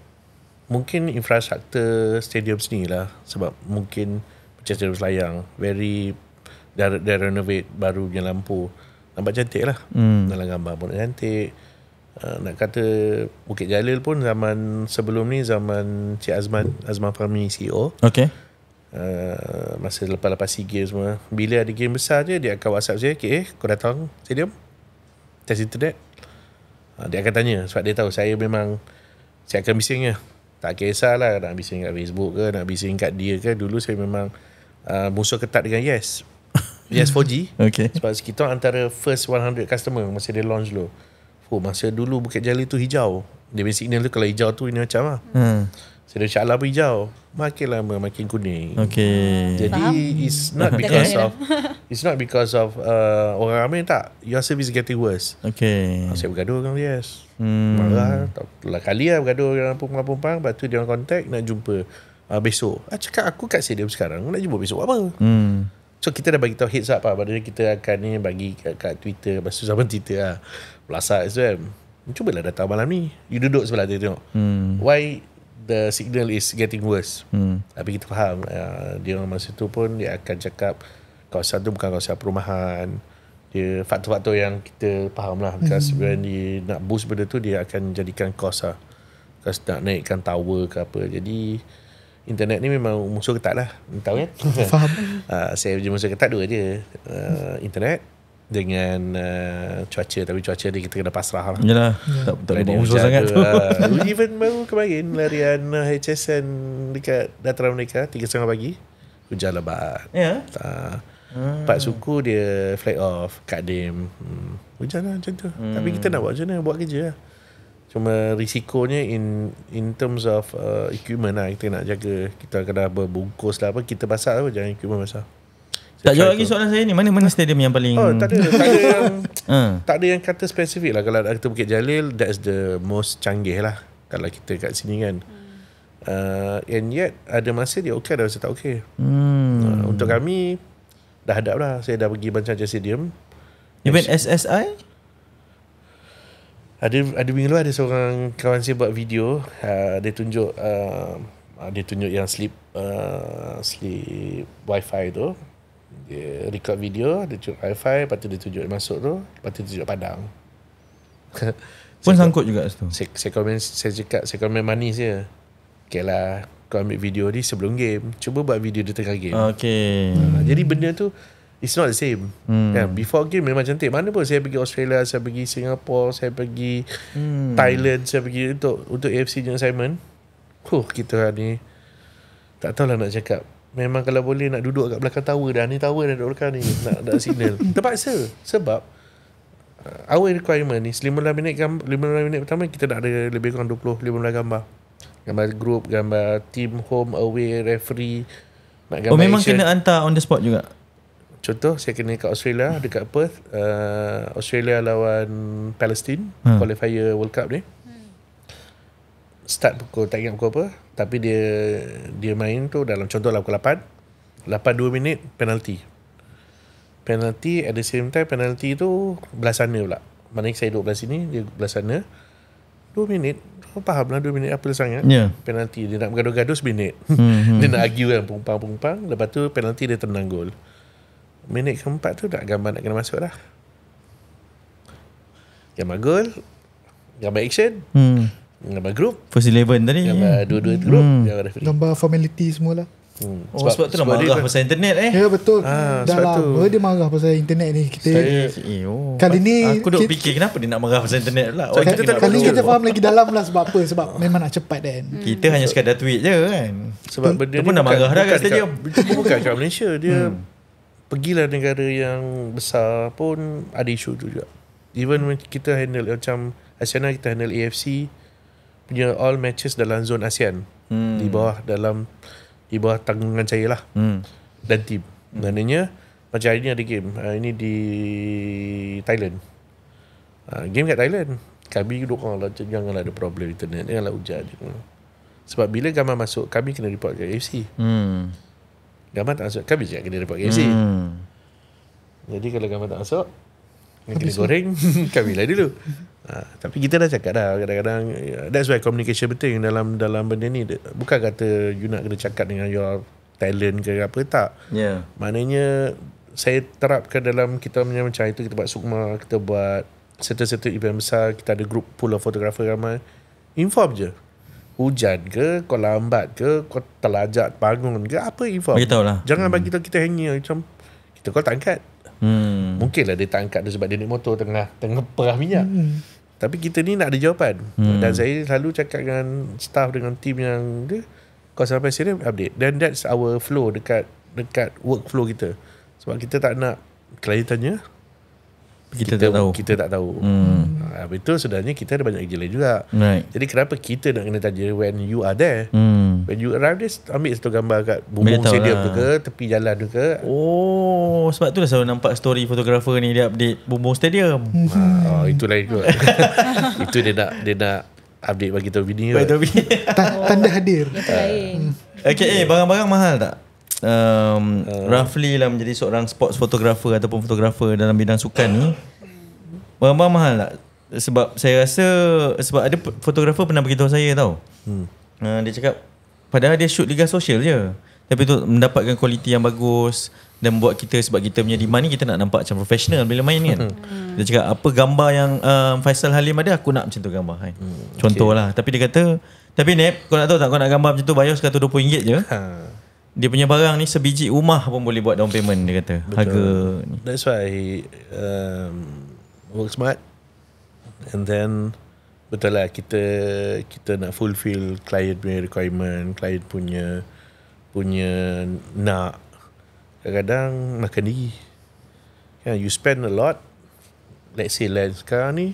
mungkin infrastruktur stadium sini lah sebab mungkin macam stadium selayang very dah, dah renovate baru punya lampu nampak cantik lah hmm. dalam gambar pun cantik uh, nak kata Bukit Jalil pun zaman sebelum ni zaman Cik Azman Azman Fahmi CEO okay. Eh, masa lepas-lepas SEA Games semua bila ada game besar je dia akan whatsapp saya okay, eh kau datang stadium test internet uh, dia akan tanya sebab dia tahu saya memang saya akan bising je tak kisahlah nak bising kat Facebook ke nak bising kat dia ke dulu saya memang uh, musuh ketat dengan yes yes 4G okay. sebab kita antara first 100 customer masa dia launch dulu oh, masa dulu Bukit Jali tu hijau dia punya signal tu kalau hijau tu ini macam lah hmm. Saya dah cakap lampu hijau Makin lama makin kuning
Okay Jadi Faham. It's not
because of It's not because of uh, Orang ramai tak Your service getting worse Okay ah, Saya bergaduh dengan yes hmm. Marah lah Kali lah bergaduh dengan perempuan-perempuan Lepas tu dia orang contact Nak jumpa uh, Besok ah, Cakap aku kat stadium sekarang Nak jumpa besok apa hmm. So kita dah bagi tahu heads up lah Pada kita akan ni Bagi kat, kat Twitter Lepas tu zaman Twitter lah Pelasak tu kan Cubalah datang malam ni You duduk sebelah dia tengok hmm. Why the signal is getting worse. Hmm. Tapi kita faham uh, dia orang masa tu pun dia akan cakap kawasan tu bukan kawasan perumahan. Dia faktor-faktor yang kita faham lah. Because hmm. when dia nak boost benda tu dia akan jadikan cost lah. Because nak naikkan tower ke apa. Jadi internet ni memang musuh ketat lah. Tahu kan? Faham. Ah, saya punya musuh ketat dua je. Uh, internet dengan uh, cuaca tapi cuaca ni kita kena pasrah lah. Yalah. Yeah. Tak betul yeah. hujan sangat tu. Uh, lah. even baru kemarin larian HSN dekat Dataran Merdeka 3.30 pagi hujan lebat. Ya. Yeah. hmm. Pak suku dia flight off kak dim. Hmm. Hujan lah macam tu. Hmm. Tapi kita nak buat macam mana buat kerja lah. Cuma risikonya in in terms of uh, equipment lah kita nak jaga. Kita kena berbungkus lah apa. Kita basah lah apa. Jangan equipment basah.
Tak jawab lagi soalan saya ni Mana mana stadium yang paling oh, Tak ada Tak ada yang ah.
Tak ada yang kata spesifik lah Kalau kita Bukit Jalil That's the most canggih lah Kalau kita kat sini kan hmm. uh, And yet Ada masa dia okay Ada masa tak okay
hmm. uh, Untuk
kami Dah hadap lah Saya dah pergi Bancang Jalil Stadium Even SSI? Ada ada minggu lalu ada seorang kawan saya buat video uh, Dia tunjuk uh, uh Dia tunjuk yang sleep uh, Sleep wifi tu dia record video dia tunjuk wifi lepas tu dia tunjuk dia masuk tu lepas tu dia tunjuk padang pun saya sangkut juga situ. Saya, saya komen saya cakap saya komen manis dia okay lah kau ambil video ni sebelum game cuba buat video di tengah game okay. Ha, jadi benda tu it's not the same hmm. ya, before game memang cantik mana pun saya pergi Australia saya pergi Singapore saya pergi hmm. Thailand saya pergi untuk untuk AFC Jun Simon huh, kita ni tak tahulah nak cakap Memang kalau boleh nak duduk kat belakang tower dah. Ni tower dah duduk belakang ni. Nak, ada signal. Terpaksa. Sebab uh, our requirement ni 15 minit gambar 15 minit pertama kita dah ada lebih kurang 20 15 gambar gambar group gambar team home away referee nak oh memang action. kena
hantar on the spot juga
contoh saya kena kat Australia dekat Perth uh, Australia lawan Palestine hmm. qualifier World Cup ni hmm start pukul tak ingat pukul apa tapi dia dia main tu dalam contoh contohlah pukul 8 8 dua minit penalti penalti at the same time penalti tu belah sana pula maknanya saya duduk belah sini dia belah sana 2 minit kau faham lah 2 minit apa sangat yeah. penalty dia nak bergaduh-gaduh 1 mm-hmm. dia hmm. nak argue kan pungpang-pungpang lepas tu penalti dia tenang gol minit keempat tu dah gambar nak kena masuk lah gambar gol gambar action mm. Gambar group First eleven tadi Gambar hmm. dua-dua hmm. group hmm. referee
Gambar formality semualah
Hmm. Oh sebab, sebab tu dia marah kan- pasal internet eh Ya betul
ha, Dah lama dia
marah pasal internet ni kita Saya,
oh, Kali ni Aku duk fikir kenapa dia nak marah pasal internet lah oh, kita kita Kali ni kita
faham lagi dalam lah sebab apa Sebab memang nak cepat kan
hmm. Kita hanya sekadar
tweet je kan Sebab tu, benda tu pun dah marah dah kat stadium Bukan kat Malaysia Dia hmm. Pergilah negara yang besar pun Ada isu tu juga Even kita handle macam Asyana kita handle AFC punya all matches dalam zone ASEAN hmm. di bawah dalam di bawah tanggungan saya lah hmm. dan tim hmm. maknanya macam hari ni ada game uh, ini di Thailand uh, game kat Thailand kami duduk oh, lah, janganlah ada problem internet janganlah hujan sebab bila gambar masuk kami kena report ke AFC hmm. gambar tak masuk kami juga kena report ke AFC hmm. jadi kalau gambar tak masuk kena goreng kami lah dulu Ha, tapi kita dah cakap dah kadang-kadang ya, that's why communication penting dalam dalam benda ni bukan kata you nak kena cakap dengan your talent ke apa tak yeah. maknanya saya terapkan dalam kita punya macam itu kita buat sukma kita buat satu-satu event besar kita ada group pool of photographer ramai inform je hujan ke kau lambat ke kau terlajak bangun ke apa info inform lah jangan bagi hmm. tahu kita hanya macam kita kau tak angkat
Hmm.
Mungkinlah dia tak angkat tu sebab dia naik motor tengah tengah perah minyak. Hmm. Tapi kita ni nak ada jawapan hmm. Dan saya selalu cakap dengan Staff dengan tim yang dia Kau sampai sini update Then that's our flow Dekat Dekat workflow kita Sebab kita tak nak Klien tanya kita, kita tak tahu kita tak tahu. Hmm. Ha, ah, itu sebenarnya kita ada banyak kerja lain juga. Right. Jadi kenapa kita nak kena tanya when you are there? Hmm. When you arrive this Ambil satu gambar kat Bumbung stadium lah. ke Tepi jalan ke Oh
Sebab tu dah selalu nampak Story fotografer ni Dia update Bumbung stadium ha, oh, Itu lain kot Itu dia nak Dia nak Update bagi Tobi ni Bagi Tobi
Tanda hadir
Itu hmm.
Okay eh Barang-barang mahal tak? Um, uh, roughly lah menjadi seorang sports photographer ataupun photographer dalam bidang sukan ni barang-barang mahal tak? sebab saya rasa sebab ada fotografer pernah beritahu saya tau hmm. Uh, dia cakap Padahal dia shoot Liga Sosial je Tapi tu mendapatkan kualiti yang bagus Dan buat kita sebab kita punya demand ni Kita nak nampak macam professional bila main kan hmm. Hmm. Dia cakap apa gambar yang um, Faisal Halim ada Aku nak macam tu gambar hmm, Contoh lah Tapi dia kata Tapi Nep kau nak tahu tak kau nak gambar macam tu Bayar sekatu RM20 je ha. Dia punya barang ni sebiji rumah pun boleh buat down payment dia kata Betul. Harga
That's why um, Work smart And then betul lah kita kita nak fulfill client punya requirement client punya punya nak kadang-kadang makan diri kan you spend a lot let's say lens sekarang ni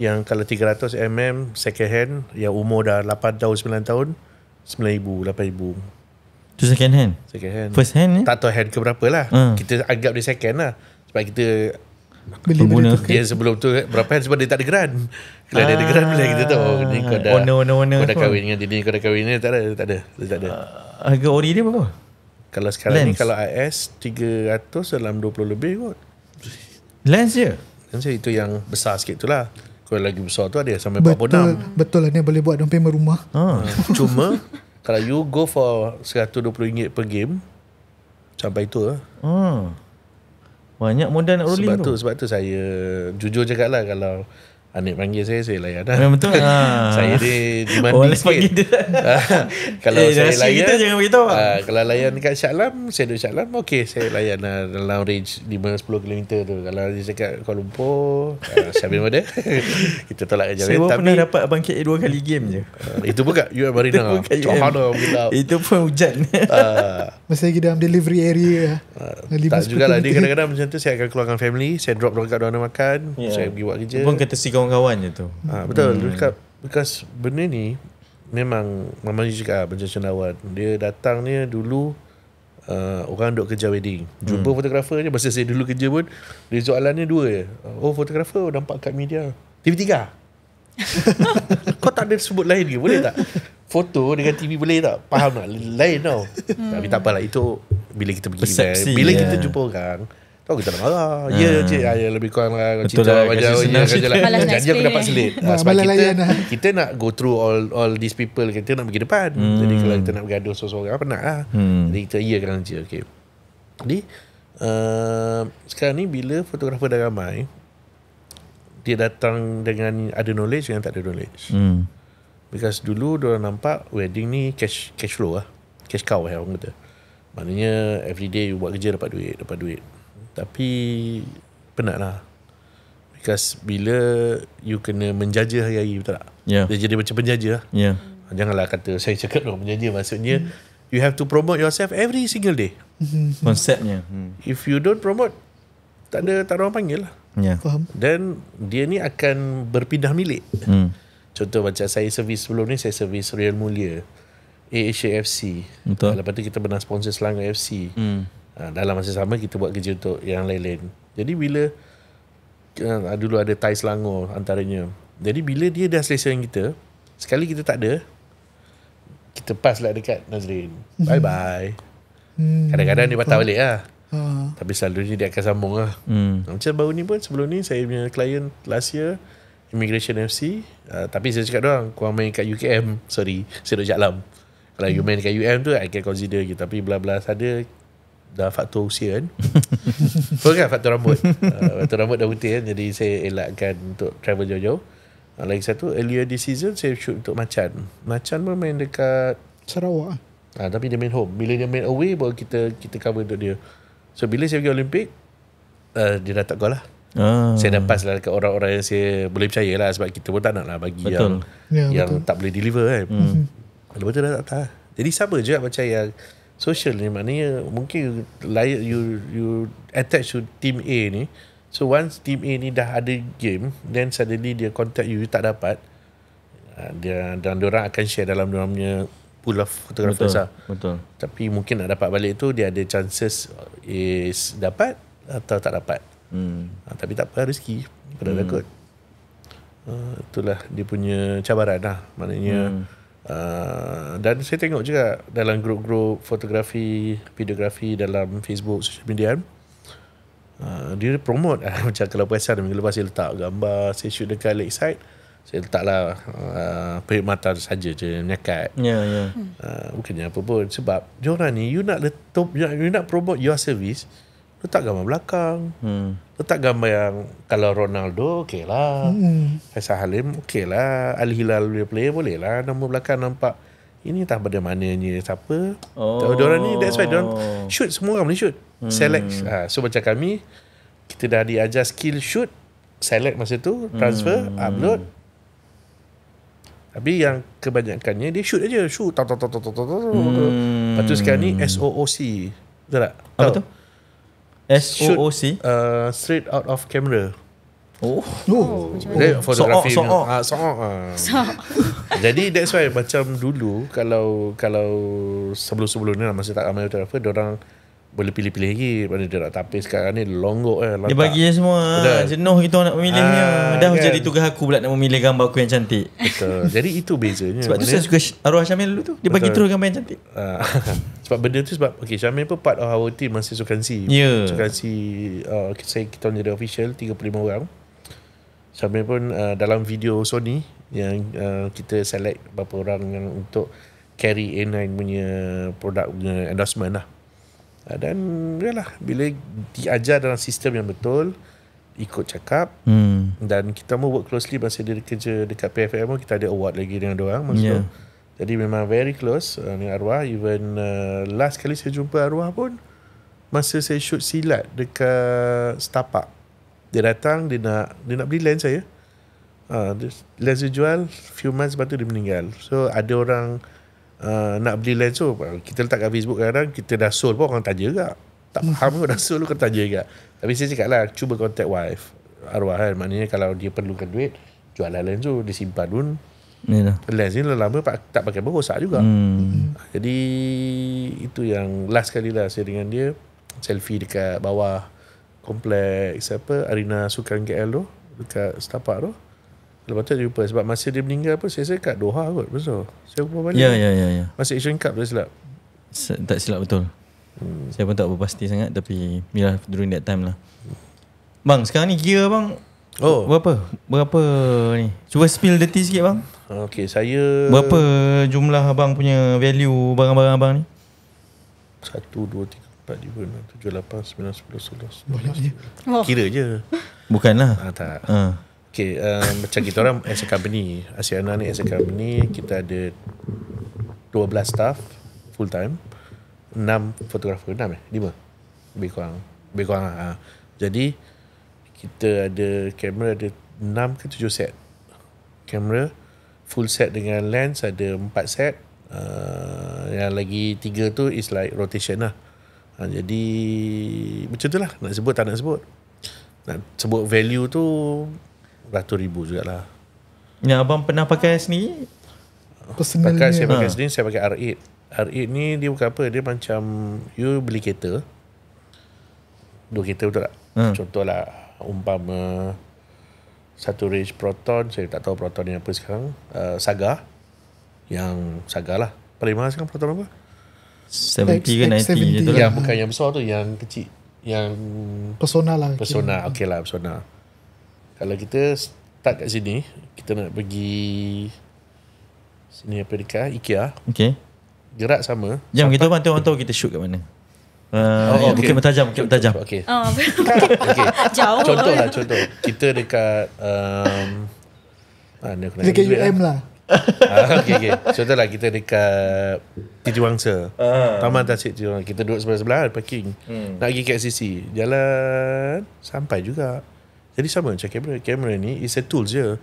yang kalau 300mm second hand yang umur dah 8 tahun 9 tahun 9,000 8,000 tu second hand second hand first hand ni tak tahu hand ke berapa lah hmm. kita anggap dia second lah sebab kita Beli dia sebelum tu berapa hand sebab dia tak ada grant kalau ah. dia ada geram lah kita tahu oh, ah. ni kau dah oh, no, no, no, kau dah kahwin dengan dia ni kau dah kahwin ni tak ada tak ada tak ada. Ah,
harga ori dia berapa?
Kalau sekarang Lens. ni kalau IS 300 dalam 20 lebih kot. Lens je. Lens je itu yang besar sikit tu lah. Kalau lagi besar tu ada sampai 46. Betul,
betul lah ni boleh buat dompet rumah. Ah. Hmm.
Cuma kalau you go for 120 ringgit per game sampai tu lah. Ah. Banyak modal nak rolling sebab tu. tu. Sebab tu saya jujur cakap lah kalau Anik panggil saya Saya layan Memang betul ha. Saya dia Demand oh, sikit ah, Kalau eh, saya layan kita jangan beritahu uh, Kalau layan dekat Syak Saya duduk Syak Lam Okay saya layan lah Dalam range 5-10km tu Kalau dia dekat Kuala Lumpur uh, Saya ambil mana Kita tolak kerja. Saya pun pernah
dapat Abang KA 2 kali game je uh, Itu pun kat UM Marina
Itu pun hujan uh,
Masa lagi dalam delivery area uh, Tak jugalah Dia kadang-kadang
macam tu Saya akan keluarkan family Saya drop mereka Kat mana makan yeah. Saya pergi buat kerja Abang kata si
kawan kawan-kawan je tu ha, Betul hmm. Dekat,
Because benda ni Memang Mama ni cakap Benda cendawan Dia datang ni dulu uh, Orang duk kerja wedding Jumpa hmm. fotografer je Masa saya dulu kerja pun Dia soalan ni dua je Oh fotografer Nampak kat media TV3 Kau tak ada sebut lain ke Boleh tak Foto dengan TV boleh tak Faham tak Lain tau hmm. Tapi tak apalah Itu bila kita pergi Bila kita jumpa orang kau oh, kita nak marah ya, hmm. Ya je ya, Lebih kurang lah Betul lah Janji aku dapat selit ha, Sebab kita layan, lah. Kita nak go through All all these people Kita nak pergi depan hmm. Jadi kalau kita nak bergaduh Seorang-seorang apa nak ah, Jadi kita iakan ya, nanti okay. Jadi uh, Sekarang ni Bila fotografer dah ramai Dia datang Dengan Ada knowledge Dengan tak ada knowledge hmm. Because dulu Diorang nampak Wedding ni Cash cash flow ah, Cash cow lah Orang kata Maknanya everyday you buat kerja dapat duit, dapat duit. Tapi penat lah Because bila you kena menjaja hari-hari betul tak? Yeah. jadi macam penjaja lah. Ya. Yeah. Janganlah kata saya cakap dong menjaja maksudnya mm. you have to promote yourself every single day. Konsepnya. Hmm. If you don't promote tak ada tak ada orang panggil lah. Yeah. Faham. Then dia ni akan berpindah milik. Mm. Contoh macam saya servis sebelum ni saya servis Real Mulia. AHA FC. Betul. Lepas tu kita pernah sponsor Selangor FC. Mm. Ah, dalam masa sama kita buat kerja untuk yang lain-lain. Jadi bila uh, dulu ada Thai Selangor antaranya. Jadi bila dia dah selesai dengan kita, sekali kita tak ada, kita pass lah dekat Nazrin. Hmm. Bye-bye. Hmm. Kadang-kadang dia patah balik lah. Ha. Tapi selalunya dia akan sambung lah. Hmm. Ah, macam baru ni pun, sebelum ni saya punya klien last year, Immigration FC. Uh, tapi saya cakap doang, kau main kat UKM, sorry, saya dah jaklam. Kalau hmm. you main kat UM tu, I can consider you. Tapi belah-belah ada, dah faktor usia kan so kan faktor rambut uh, faktor rambut dah putih kan jadi saya elakkan untuk travel jauh-jauh uh, lagi satu earlier this season saya shoot untuk Macan Macan pun main dekat Sarawak uh, tapi dia main home bila dia main away baru kita kita cover untuk dia so bila saya pergi Olimpik uh, dia dah tak call lah Ah. Saya dah pass lah dekat orang-orang yang saya boleh percaya lah Sebab kita pun tak nak lah bagi betul. yang, ya, yang betul. tak boleh deliver kan hmm. Lepas tu dah tak tahu lah. Jadi sama je lah macam yang social ni maknanya mungkin you layak you you attach to team A ni so once team A ni dah ada game then suddenly dia contact you, you tak dapat ah, dia dan orang akan share dalam dia punya pool of photographers betul, lah. betul tapi mungkin nak dapat balik tu dia ada chances is dapat atau tak dapat hmm. Ah, tapi tak apa rezeki Kena hmm. takut uh, itulah dia punya cabaran lah maknanya hmm. Uh, dan saya tengok juga dalam grup-grup fotografi, videografi dalam Facebook, social media uh, dia promote uh, macam kalau perasan minggu lepas saya letak gambar saya shoot dekat lakeside saya letaklah uh, ah, perkhidmatan saja je menyakat ya, yeah, ya. Yeah. Uh, bukannya apa pun sebab diorang ni you nak letup you you nak promote your service Letak gambar belakang. Hmm. Letak gambar yang kalau Ronaldo okey lah. Hmm. Faisal Halim okey lah. Al Hilal play boleh lah. Nama belakang nampak. Ini tak pada mananya siapa.
Oh. Diorang ni that's why diorang
shoot. Semua orang boleh shoot. Hmm. Select. Ha, so macam kami, kita dah diajar skill shoot. Select masa tu. Transfer. Hmm. Upload. Tapi yang kebanyakannya dia shoot aja. Shoot. Lepas tu sekarang ni hmm. SOOC. Betul tak? Apa tu? S O O C. Uh, straight out of camera. Oh.
oh. Then, oh. Photography. So oh, so oh.
Uh, so, uh. so. Jadi that's why macam dulu kalau kalau sebelum-sebelum ni lah, masih tak ramai photographer, dia orang boleh pilih-pilih lagi mana dia nak tapis sekarang ni longgok eh lantak. dia bagi dia semua jenuh
kita nak memilih ah, dah kan? jadi tugas aku
pula nak memilih gambar aku yang cantik betul jadi itu bezanya sebab Maksudnya, tu saya
suka arwah Syamil dulu tu dia betul. bagi terus gambar yang cantik
ah, sebab benda tu sebab okay, Syamil pun part of our team masih sukan si yeah. sukan si uh, saya kita jadi official 35 orang Syamil pun uh, dalam video Sony yang uh, kita select beberapa orang yang untuk carry A9 punya produk punya endorsement lah Ah, dan yalah bila diajar dalam sistem yang betul ikut cakap hmm. dan kita mau work closely masa dia kerja dekat PFM kita ada award lagi dengan dia orang maksud yeah. jadi memang very close ah, dengan arwah even ah, last kali saya jumpa arwah pun masa saya shoot silat dekat setapak dia datang dia nak dia nak beli lens saya uh, lens dia jual few months lepas tu dia meninggal so ada orang uh, nak beli lens tu ah, kita letak kat Facebook kadang kita dah sold pun orang tanya juga tak hmm. faham pun dah sold kau tanya juga tapi saya cakap lah cuba contact wife arwah kan maknanya kalau dia perlukan duit jual lah lens tu disimpan pun Yeah. Ya lens ni lama tak pakai bahu rosak juga hmm. Ah, jadi Itu yang last kali lah saya dengan dia Selfie dekat bawah Kompleks apa Arena Sukan KL tu Dekat setapak tu Lepas tu jumpa Sebab masa dia meninggal pun Saya rasa kat Doha kot Betul Saya pun balik Ya ya ya, ya. Masa Asian Cup tu silap
Se- Tak silap betul hmm. Saya pun tak berpasti sangat Tapi Bila during that time lah Bang sekarang ni gear bang Oh Berapa Berapa ni Cuba spill the tea sikit bang
Okay saya Berapa
jumlah abang punya Value barang-barang abang ni
satu dua tiga 4, 5, 6, 7, 8, 9, 10, 11, 12, Kira je Bukan lah ah, Tak ah. Okay, uh, um, macam kita orang as a company, Asiana ni as a company, kita ada 12 staff full time, 6 fotografer, 6 eh? 5? Lebih kurang. Lebih kurang lah. Uh. Jadi, kita ada kamera ada 6 ke 7 set. Kamera, full set dengan lens ada 4 set. Uh, yang lagi 3 tu is like rotation lah. Uh, jadi, macam tu lah. Nak sebut tak nak sebut. Nak sebut value tu ratus ribu jugalah
Yang abang pernah pakai sendiri? Personal pakai, saya ha. pakai
sendiri, saya pakai R8 R8 ni dia bukan apa, dia macam You beli kereta Dua kereta betul tak? Ha. Contohlah, umpama Satu range Proton, saya tak tahu Proton ni apa sekarang uh, Saga Yang Saga lah Paling mahal sekarang Proton apa? 70 ke 90 lah. lah. Yang bukan yang besar tu, yang kecil yang Persona lah Persona, Okey lah Persona kalau kita start kat sini kita nak pergi sini apa dekat IKEA okey gerak sama jam
kita pun tahu kita shoot kat mana Uh, oh, okay. Bukit
Bukit Mentajam Okay.
okay. Jauh. Contoh lah, contoh.
Kita dekat... Um, mana aku dekat UM lah. lah. okay, okay. Contoh lah, kita dekat Tijuangsa. Uh. Ah. Taman Tasik Tijuangsa. Kita duduk sebelah-sebelah, parking. Hmm. Nak pergi ke KCC. Jalan sampai juga. Jadi sama macam kamera Kamera ni is a tool je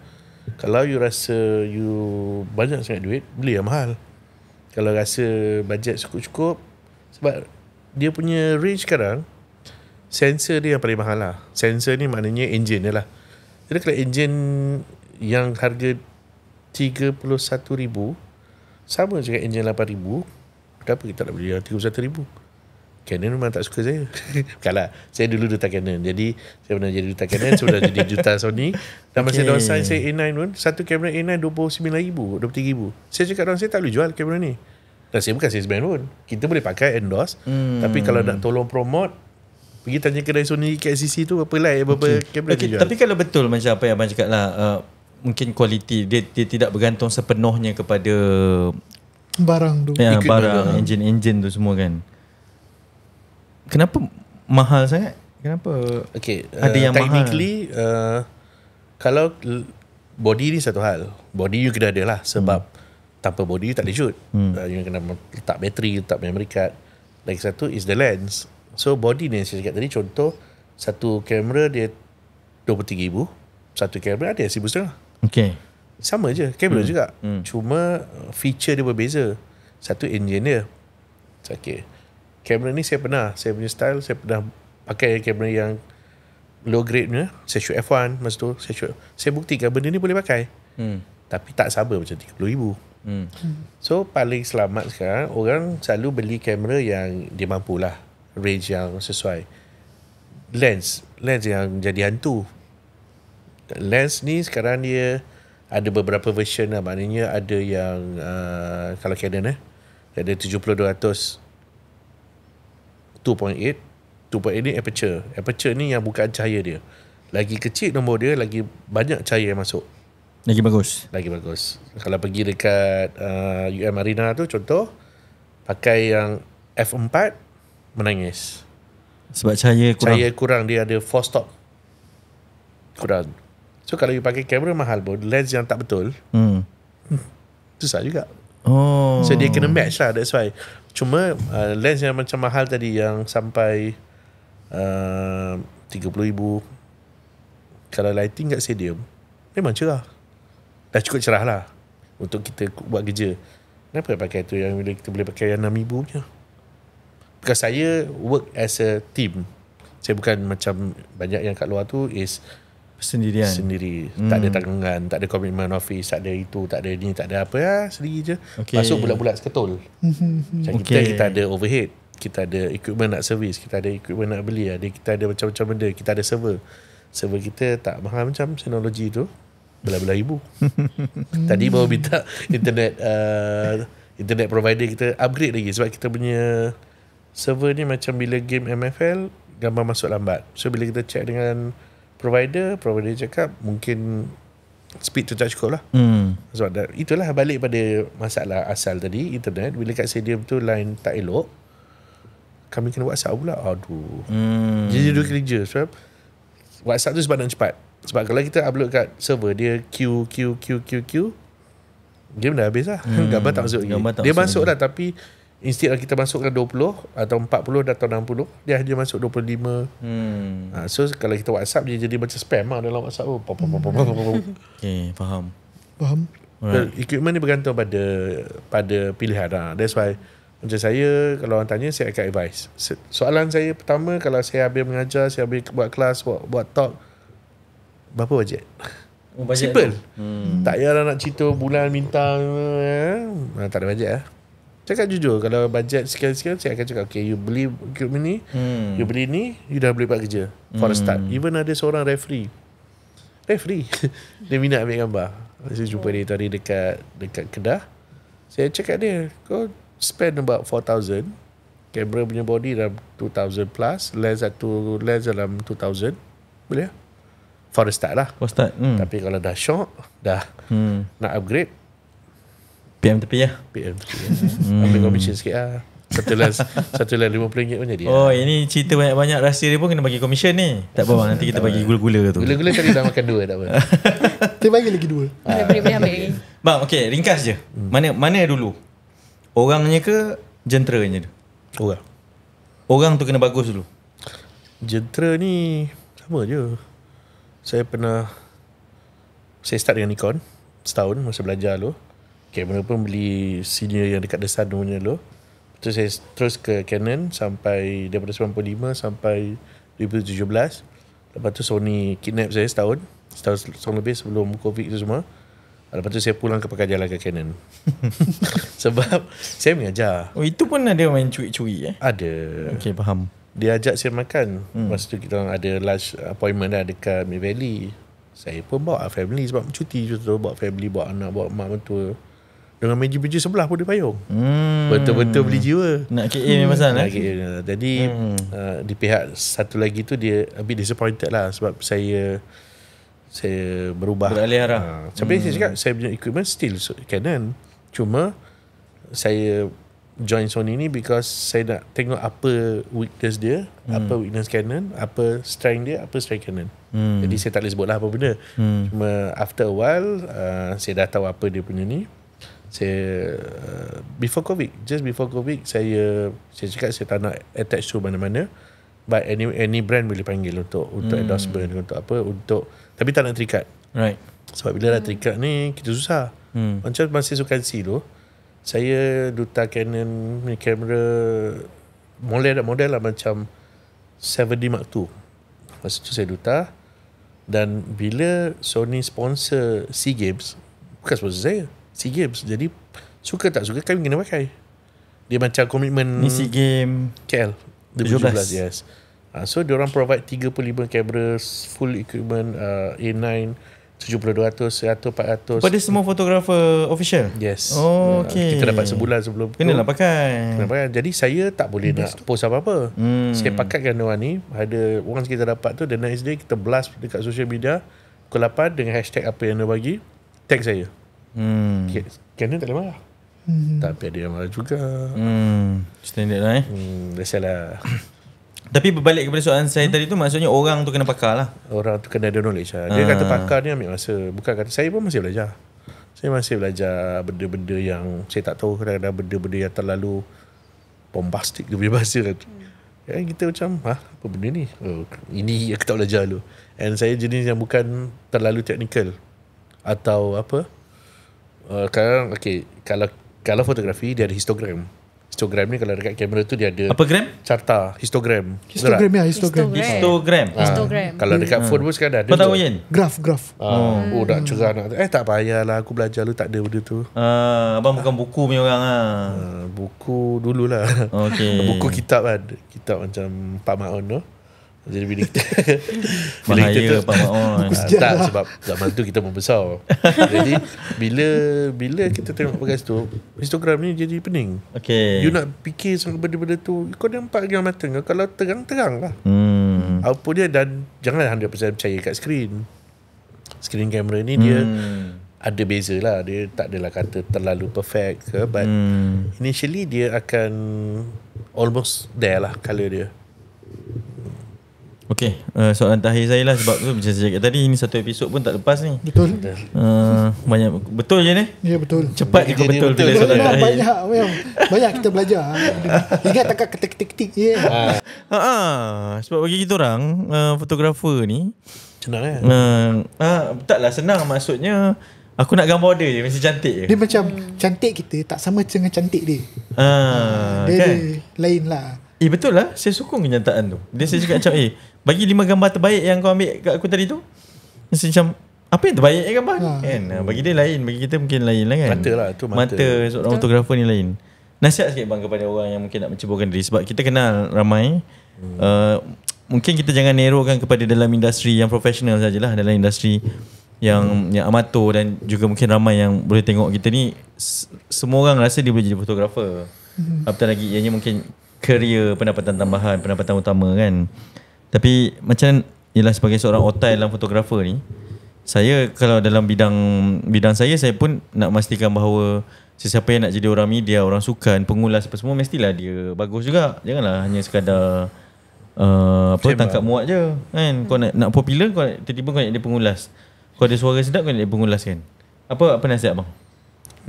Kalau you rasa You Banyak sangat duit Beli yang mahal Kalau rasa Budget cukup-cukup Sebab Dia punya range sekarang Sensor dia yang paling mahal lah Sensor ni maknanya Engine dia lah Jadi kalau engine Yang harga RM31,000 Sama dengan engine RM8,000 Kenapa kita nak beli yang RM31,000 Canon memang tak suka saya. Bukanlah. Saya dulu duta Canon. Jadi, saya pernah jadi duta Canon. Sebelum jadi duta Sony. Dan masa okay. saya sign saya A9 pun, satu kamera A9 RM29,000, RM23,000. Saya cakap orang saya, tak boleh jual kamera ni. Dan saya bukan salesman pun. Kita boleh pakai endorse. Hmm. Tapi kalau nak tolong promote, pergi tanya kedai Sony ke KCC tu, berapa lah, like, berapa okay. kamera okay. dia Tapi
kalau betul macam apa yang Abang cakap lah, uh, mungkin kualiti dia, dia tidak bergantung sepenuhnya kepada
barang tu. Ya,
barang, engine-engine tu semua kan kenapa mahal sangat?
Kenapa? Okay, uh, ada yang technically, uh, mahal. Technically, uh, kalau body ni satu hal. Body you kena ada lah sebab hmm. tanpa body you tak boleh shoot. Hmm. Uh, you kena letak bateri, letak memory card. Lagi satu is the lens. So body ni saya cakap tadi contoh satu kamera dia 23,000. Satu kamera ada 1,500. Okay. Sama je. Kamera hmm. juga. Hmm. Cuma uh, feature dia berbeza. Satu engineer, Okay kamera ni saya pernah saya punya style saya pernah pakai kamera yang low grade punya saya shoot F1 masa tu saya shoot saya buktikan benda ni boleh pakai hmm. tapi tak sabar macam 30,000 hmm. so paling selamat sekarang orang selalu beli kamera yang dia mampu lah, range yang sesuai lens lens yang jadi hantu lens ni sekarang dia ada beberapa version lah maknanya ada yang uh, kalau Canon eh ada 70 200 2.8 2.8 ni aperture aperture ni yang bukan cahaya dia lagi kecil nombor dia lagi banyak cahaya yang masuk lagi bagus lagi bagus kalau pergi dekat uh, UM Arena tu contoh pakai yang F4 menangis
sebab cahaya kurang cahaya
kurang dia ada 4 stop kurang so kalau you pakai kamera mahal pun lens yang tak betul
hmm. hmm. susah juga Oh. So dia kena
match lah That's why cuma uh, lens yang macam mahal tadi yang sampai uh, 30000 kalau lighting kat stadium memang cerah dah cukup cerah lah untuk kita buat kerja kenapa pakai tu yang bila kita boleh pakai yang 6000 punya because saya work as a team saya bukan macam banyak yang kat luar tu is Sendirian Sendiri hmm. Tak ada tanggungan Tak ada commitment office Tak ada itu Tak ada ini Tak ada apa ya, Sendiri je okay. Masuk bulat-bulat seketul mm-hmm. Macam okay. kita Kita ada overhead Kita ada equipment nak service Kita ada equipment nak beli ada Kita ada macam-macam benda Kita ada server Server kita tak mahal Macam teknologi tu Belah-belah ibu Tadi baru minta Internet uh, Internet provider kita Upgrade lagi Sebab kita punya Server ni macam Bila game MFL Gambar masuk lambat So bila kita check dengan provider provider cakap mungkin speed tu tak cukup lah hmm. sebab dah, itulah balik pada masalah asal tadi internet bila kat stadium tu line tak elok kami kena whatsapp pula aduh hmm. jadi dua kerja sebab whatsapp tu sebab nak cepat sebab kalau kita upload kat server dia Q Q Q Q queue game dah habis lah hmm. gambar tak masuk lagi tak dia masuk lah tapi Instead of kita masukkan 20 Atau 40 Atau 60 Dia hanya masuk 25 hmm. ha, So kalau kita whatsapp Dia jadi macam spam lah Dalam whatsapp oh, pop, pop, pop, Okay faham
Faham well,
Equipment ni bergantung pada Pada pilihan lah That's why Macam saya Kalau orang tanya Saya akan advice. Soalan saya pertama Kalau saya habis mengajar Saya habis buat kelas Buat, buat talk Berapa bajet? Oh, Simple hmm. Tak payahlah nak cerita Bulan, minta, eh? Ah, tak ada bajet lah eh? Cakap jujur Kalau budget sekian-sekian Saya akan cakap Okay you beli equipment ni hmm. You beli ni You dah boleh buat kerja For hmm. a start Even ada seorang referee Referee Dia minat ambil gambar Saya okay. jumpa dia tadi dekat Dekat Kedah Saya cakap dia Kau spend about 4,000 Kamera punya body dalam 2,000 plus Lens satu Lens dalam 2,000 Boleh For a start lah For start hmm. Tapi kalau dah shock Dah hmm. Nak upgrade PM tepi ya PM tepi lah Ambil komisen sikit lah satu lens satu lens RM50 pun jadi. Oh,
ini cerita banyak-banyak rahsia dia pun kena bagi komisen ni. Tak apa nanti kita bagi ah.
gula-gula tu. Gula-gula tadi dah makan dua tak apa.
Kita bagi lagi
dua.
Boleh-boleh
Bang, okey, ringkas je. Hmm. Mana mana dulu? Orangnya ke
jenteranya tu? Orang. Orang tu kena bagus dulu. Jentera ni sama je. Saya pernah saya start dengan Nikon setahun masa belajar dulu kamera pun beli senior yang dekat desa punya dulu. Terus saya terus ke Canon sampai daripada 95 sampai 2017. Lepas tu Sony kidnap saya setahun. Setahun, setahun lebih sebelum COVID tu semua. Lepas tu saya pulang ke pekerjaan lagi Canon. Sebab saya mengajar. Oh itu pun ada main cuik-cuik eh? Ada. Okay faham. Dia ajak saya makan. Hmm. Masa tu kita ada lunch appointment dah dekat Mid Valley. Saya pun bawa family sebab cuti tu bawa family, bawa anak, bawa mak mentua. Dengan meja-meja sebelah pun dia payung
hmm.
Betul-betul beli jiwa Nak KA hmm. memang sana Nak KA Jadi hmm. uh, Di pihak satu lagi tu Dia a bit disappointed lah Sebab saya Saya berubah Beralih arah uh, ah, Sampai hmm. saya cakap Saya punya equipment still so, Canon Cuma Saya Join Sony ni Because saya nak tengok Apa weakness dia hmm. Apa weakness Canon Apa strength dia Apa strength Canon hmm. Jadi saya tak boleh sebut lah Apa benda hmm. Cuma After a while uh, Saya dah tahu apa dia punya ni saya uh, before covid just before covid saya saya cakap saya tak nak attach to mana-mana but any any brand boleh panggil untuk untuk hmm. endorsement untuk apa untuk tapi tak nak terikat right sebab bila dah terikat ni kita susah hmm. macam masa sukan C tu saya duta Canon kamera mulai ada model lah macam 7D Mark II masa tu saya duta dan bila Sony sponsor SEA Games bukan sponsor saya SEA Games Jadi Suka tak suka Kami kena pakai Dia macam komitmen Ni SEA Games KL 2017, 2017 Yes uh, So diorang provide 35 kamera Full equipment uh, A9 72-200 100-400 Pada
semua fotografer Official Yes Oh ah, okay Kita dapat sebulan sebelum Kena lah
pakai Kena pakai Jadi saya tak boleh Best nak tu. Post apa-apa hmm. Saya pakatkan diorang ni Ada Once kita dapat tu The next day Kita blast dekat social media Pukul Dengan hashtag apa yang dia bagi Tag saya Hmm. Canon tak boleh marah. Hmm. Tapi ada yang marah juga.
Hmm. Standard lah eh. Hmm. Biasalah. Tapi berbalik kepada soalan saya hmm. tadi tu
maksudnya orang tu kena pakar lah. Orang tu kena ada knowledge lah. Dia ha. kata ah. pakar ni ambil masa. Bukan kata saya pun masih belajar. Saya masih belajar benda-benda yang saya tak tahu kadang-kadang benda-benda yang terlalu bombastik lebih bahasa kan. Hmm. Ya, kita macam ah apa benda ni? Oh, ini aku tak belajar dulu. And saya jenis yang bukan terlalu teknikal atau apa? Uh, Eh, kadang okay, kalau kalau fotografi dia ada histogram. Histogram ni kalau dekat kamera tu dia ada Apa gram? Carta, histogram. Histogram ya, histogram.
Histogram.
Ha, Kalau dekat hmm. phone pun sekarang dah ada. Tahu yen.
Graf, graf.
Ha, ah, oh, hmm. Oh, dah cerah nak. Eh
tak payahlah aku belajar lu tak ada benda tu. uh, abang bukan buku punya orang ah. Uh, buku dululah. Okey. buku kitab kan. Kitab macam Pak Maon tu. No? Jadi bila kita bila Bahaya kita tu, Pak Mak ah, Tak lah. sebab zaman tu kita membesar Jadi bila bila kita tengok bagas tu Histogram ni jadi pening
okay. You nak
fikir sangat benda-benda tu Kau nampak yang mata kau Kalau terang-terang lah hmm. Output dia dan Jangan 100% percaya kat screen Screen camera ni dia hmm. Ada beza lah Dia tak adalah kata terlalu perfect ke But
hmm.
Initially dia akan Almost there lah Color dia
Okey, uh, soalan terakhir saya lah sebab tu macam saya cakap tadi ini satu episod pun tak lepas ni. Betul. Uh, banyak betul je ni? Ya betul. Cepat juga betul, betul, bila soalan terakhir. Banyak
banyak, banyak kita belajar. Ingat tak
ketik ketik ketik. Ya. Yeah. Uh, ah, sebab bagi kita orang eh, fotografer ni senang eh. Uh, uh, ah, taklah senang maksudnya Aku nak gambar dia je Mesti cantik je Dia macam
Cantik kita Tak sama dengan cantik dia
ah, uh, Dia kan? dia
Lain lah
Eh betul lah Saya sokong kenyataan tu Dia saya cakap macam Eh bagi lima gambar terbaik Yang kau ambil kat aku tadi tu Saya macam Apa yang terbaik yang gambar ni ha. kan? Ah, bagi dia lain Bagi kita mungkin lain lah kan Mata lah tu mata Mata seorang betul. fotografer ni lain Nasihat sikit bang kepada orang Yang mungkin nak menceburkan diri Sebab kita kenal ramai hmm. uh, Mungkin kita jangan nero kan kepada dalam industri yang profesional sajalah dalam industri yang hmm. yang amatur dan juga mungkin ramai yang boleh tengok kita ni semua orang rasa dia boleh jadi fotografer. Hmm. Apatah lagi ianya mungkin career pendapatan tambahan pendapatan utama kan tapi macam ialah sebagai seorang otai dalam fotografer ni saya kalau dalam bidang bidang saya saya pun nak memastikan bahawa sesiapa yang nak jadi orang media orang sukan pengulas apa semua mestilah dia bagus juga janganlah hanya sekadar uh, apa Cema. tangkap muat je kan kau nak nak popular kau tiba-tiba kau nak jadi pengulas kau ada suara sedap kau nak jadi pengulas kan apa apa nasihat bang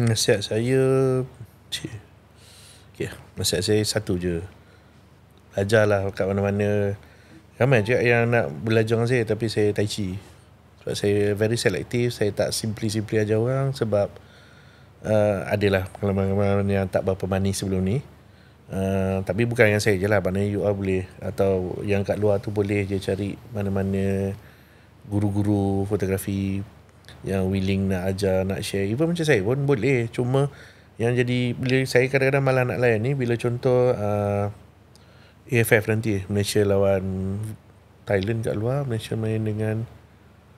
nasihat saya cik. Okay. Nasihat saya satu je. Belajarlah kat mana-mana. Ramai juga yang nak belajar dengan saya tapi saya tai chi. Sebab saya very selective, saya tak simply-simply ajar orang sebab uh, adalah pengalaman-pengalaman yang tak berapa manis sebelum ni. Uh, tapi bukan yang saya je lah Maknanya you all boleh Atau yang kat luar tu boleh je cari Mana-mana Guru-guru fotografi Yang willing nak ajar Nak share Even macam saya pun boleh Cuma yang jadi bila saya kadang-kadang malah nak layan ni bila contoh uh, AFF nanti Malaysia lawan Thailand kat luar, Malaysia main dengan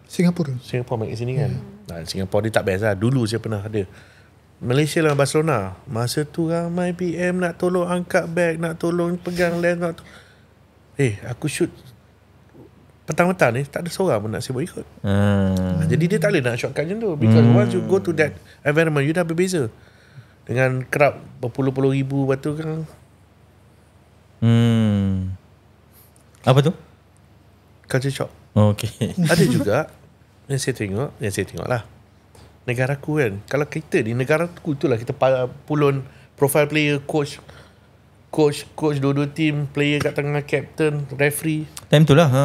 Singapura. Singapura main kat sini kan. Hmm. Nah, Singapura ni tak best lah. Dulu saya pernah ada. Malaysia lawan Barcelona. Masa tu ramai PM nak tolong angkat beg, nak tolong pegang lens. Nak to- eh, aku shoot petang-petang ni tak ada seorang pun nak sibuk ikut.
Hmm. Jadi
dia tak boleh nak shortcut macam tu. Because hmm. once you go to that environment, you dah berbeza. Hmm. Dengan kerap berpuluh-puluh ribu lepas tu kan.
Hmm. Apa tu? Culture shock. Oh, okay. Ada
juga yang saya tengok, yang saya tengok lah. Negara aku kan, kalau kita di negara aku tu lah kita pulun profile player, coach, coach, coach dua-dua team, player kat tengah, captain, referee. Time tu lah. Ha.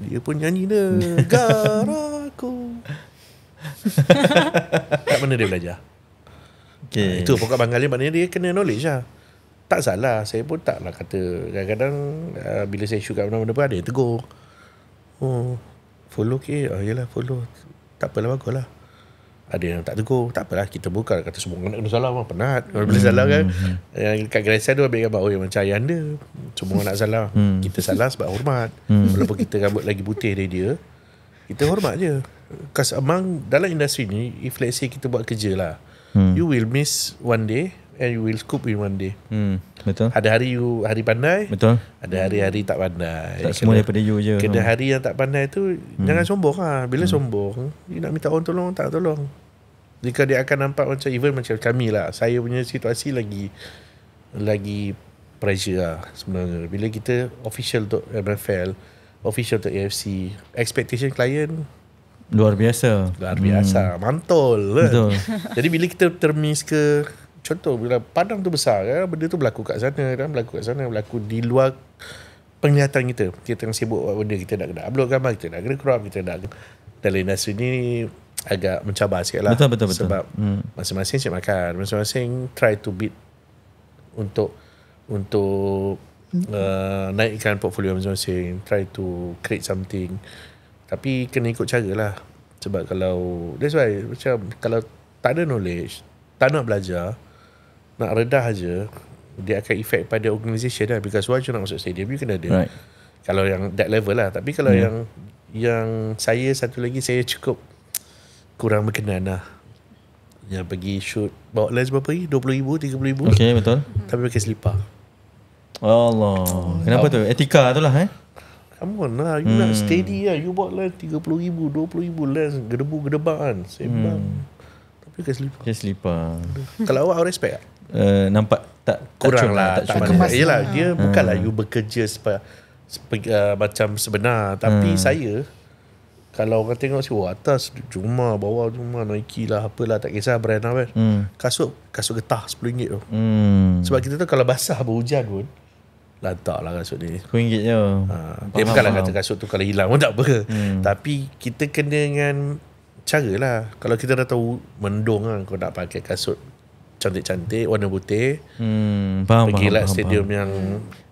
Dia pun nyanyi negara aku. kat mana dia belajar? Okay. Ah, itu pokok banggalin maknanya dia kena knowledge lah. Tak salah. Saya pun tak taklah kata. Kadang-kadang uh, bila saya shoot kat mana-mana pun ada yang tegur. Oh, follow ke? Oh, ah, yelah follow. Tak apalah bagus lah. Ada yang tak tegur. Tak apalah kita buka. Kata semua orang nak kena salam lah. Penat. Kalau boleh hmm, salam kan. Hmm, hmm. Yang kat gerai saya tu ambil gambar. Oh macam ayah anda. Semua orang nak salah kita salah sebab hormat. Walaupun kita rambut lagi putih dari dia. Kita hormat je. Because among dalam industri ni, if let's say kita buat kerja lah hmm. you will miss one day and you will scoop in one day. Hmm. Betul. Ada hari you hari pandai. Betul. Ada hari-hari tak pandai. Tak semua daripada you je. Kena no. Hmm. hari yang tak pandai tu hmm. jangan sombong lah. Bila hmm. sombong, you nak minta orang tolong, tak tolong. Jika dia akan nampak macam even macam kami lah. Saya punya situasi lagi lagi pressure lah sebenarnya. Bila kita official untuk MFL, official untuk AFC, expectation client Luar biasa. Luar biasa. Hmm. Mantul. Kan? Betul. Jadi bila kita termis ke contoh bila padang tu besar kan benda tu berlaku kat sana kan berlaku kat sana berlaku di luar penglihatan kita. Kita tengah sibuk buat benda kita nak kena upload gambar kita nak kena crop kita nak dalam industri ni agak mencabar sikit lah. Betul, betul, betul. Sebab hmm. masing-masing siap makan. Masing-masing try to beat untuk untuk hmm. uh, naikkan portfolio masing-masing. Try to create something. Tapi kena ikut cara lah Sebab kalau That's why macam Kalau tak ada knowledge Tak nak belajar Nak redah aja Dia akan efek pada organisation lah Because once you nak masuk stadium You kena ada right. Kalau yang that level lah Tapi kalau hmm. yang Yang saya satu lagi Saya cukup Kurang berkenan lah Yang pergi shoot Bawa lens berapa ni? RM20,000, rm ribu. Okay betul Tapi pakai selipar Allah Kenapa oh. tu?
Etika tu lah eh
come on lah you hmm. nak steady lah you bought lens 30 ribu 20 ribu lens gedebu gedebak kan sembang hmm. tapi kan selipar kan selipar kalau awak respect tak? Uh, nampak tak kurang tak lah tak, tak cuman lah yelah ah. dia hmm. lah. you bekerja sepa, sepa, uh, eh, macam sebenar tapi hmm. saya kalau orang tengok si oh, atas cuma bawah cuma Nike lah apalah tak kisah brand lah kan hmm. kasut kasut getah RM10 tu
hmm. sebab
kita tu kalau basah berhujan pun lantak lah kasut ni RM10 je ha, Dia bukanlah kata kasut tu kalau hilang pun tak apa hmm. Tapi kita kena dengan cara lah Kalau kita dah tahu mendung kan kau nak pakai kasut cantik-cantik warna putih
hmm, faham, Pergi lah stadium faham.
yang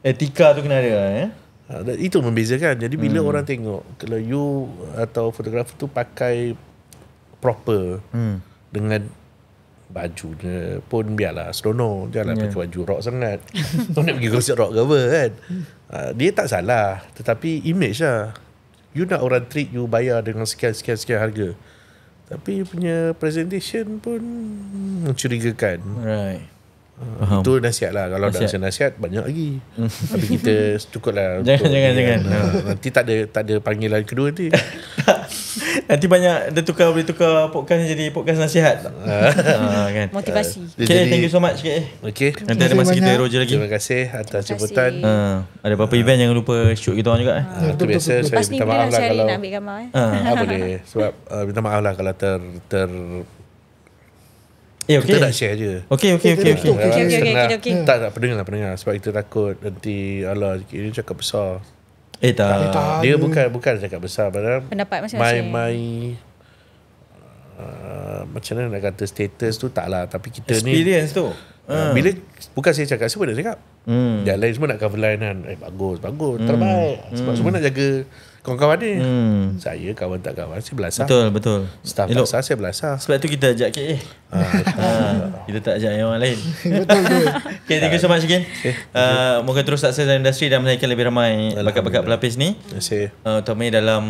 Etika tu kena ada lah eh ha, itu membezakan Jadi bila hmm. orang tengok Kalau you Atau fotografer tu Pakai Proper hmm. Dengan bajunya pun biarlah seronok janganlah yeah. pakai baju rock sangat kau nak pergi konsert rock ke apa kan uh, dia tak salah tetapi image lah you nak orang treat you bayar dengan sekian-sekian-sekian harga tapi you punya presentation pun mencurigakan right Uh, ha, itu nasihat lah Kalau nasihat. dah nasihat, nasihat Banyak lagi Tapi kita cukup lah Jangan-jangan jangan. Nah, ha, nanti tak ada Tak ada panggilan kedua nanti Nanti banyak dia tukar boleh tukar podcast jadi podcast
nasihat. uh, kan. Motivasi. Okay, ah, jadi, thank you so much KK. Okay. Nanti ada masa kita roger lagi. Terima kasih atas jemputan. Uh, ah, ada apa-apa uh, event jangan lupa shoot kita orang juga eh. Uh, itu biasa Lepas saya minta maaf lah kalau nak ambil gambar eh. Uh, boleh.
Sebab uh, minta maaf lah kalau ter ter Eh, okay. Kita nak share je Okay okay okay okay. Okay, okay, okay, okay, okay, okay, Tak nak pendengar lah pendengar Sebab kita takut Nanti Allah Ini cakap besar Eh tak, tak, tak Dia bukan Bukan cakap besar Padahal Pendapat macam My uh, Macam mana nak kata Status tu tak lah Tapi kita Experience ni Experience
tu ah, ah. Bila
Bukan saya cakap semua nak cakap hmm. Yang lain semua nak cover line kan Eh bagus Bagus hmm. Terbaik Sebab hmm. semua nak jaga Kawan-kawan ni, hmm. Saya kawan tak kawan Saya belasah Betul betul Staff Elok. tak saya belasah Sebab tu
kita ajak KA ha, ah, ah, Kita tak ajak yang orang lain Betul betul KA thank you so much again okay. uh, ah, Moga terus tak dalam industri Dan menaikkan lebih ramai Bakat-bakat pelapis ni Terima kasih uh, dalam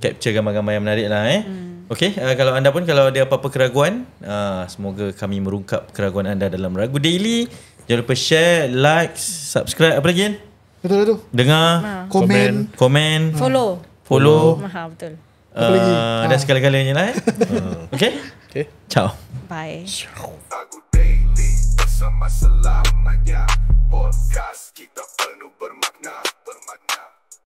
Capture gambar-gambar yang menarik lah eh hmm. Okay, uh, kalau anda pun kalau ada apa-apa keraguan, uh, semoga kami merungkap keraguan anda dalam Ragu Daily. Jangan lupa share, like, subscribe, apa lagi? Betul lah tu. Dengar, ha. komen, komen, ha. follow. Follow.
Maha betul. Uh, ada ha. segala-galanya lah eh. uh, okay? Okay. Ciao. Bye. Aku podcast kita penuh bermakna.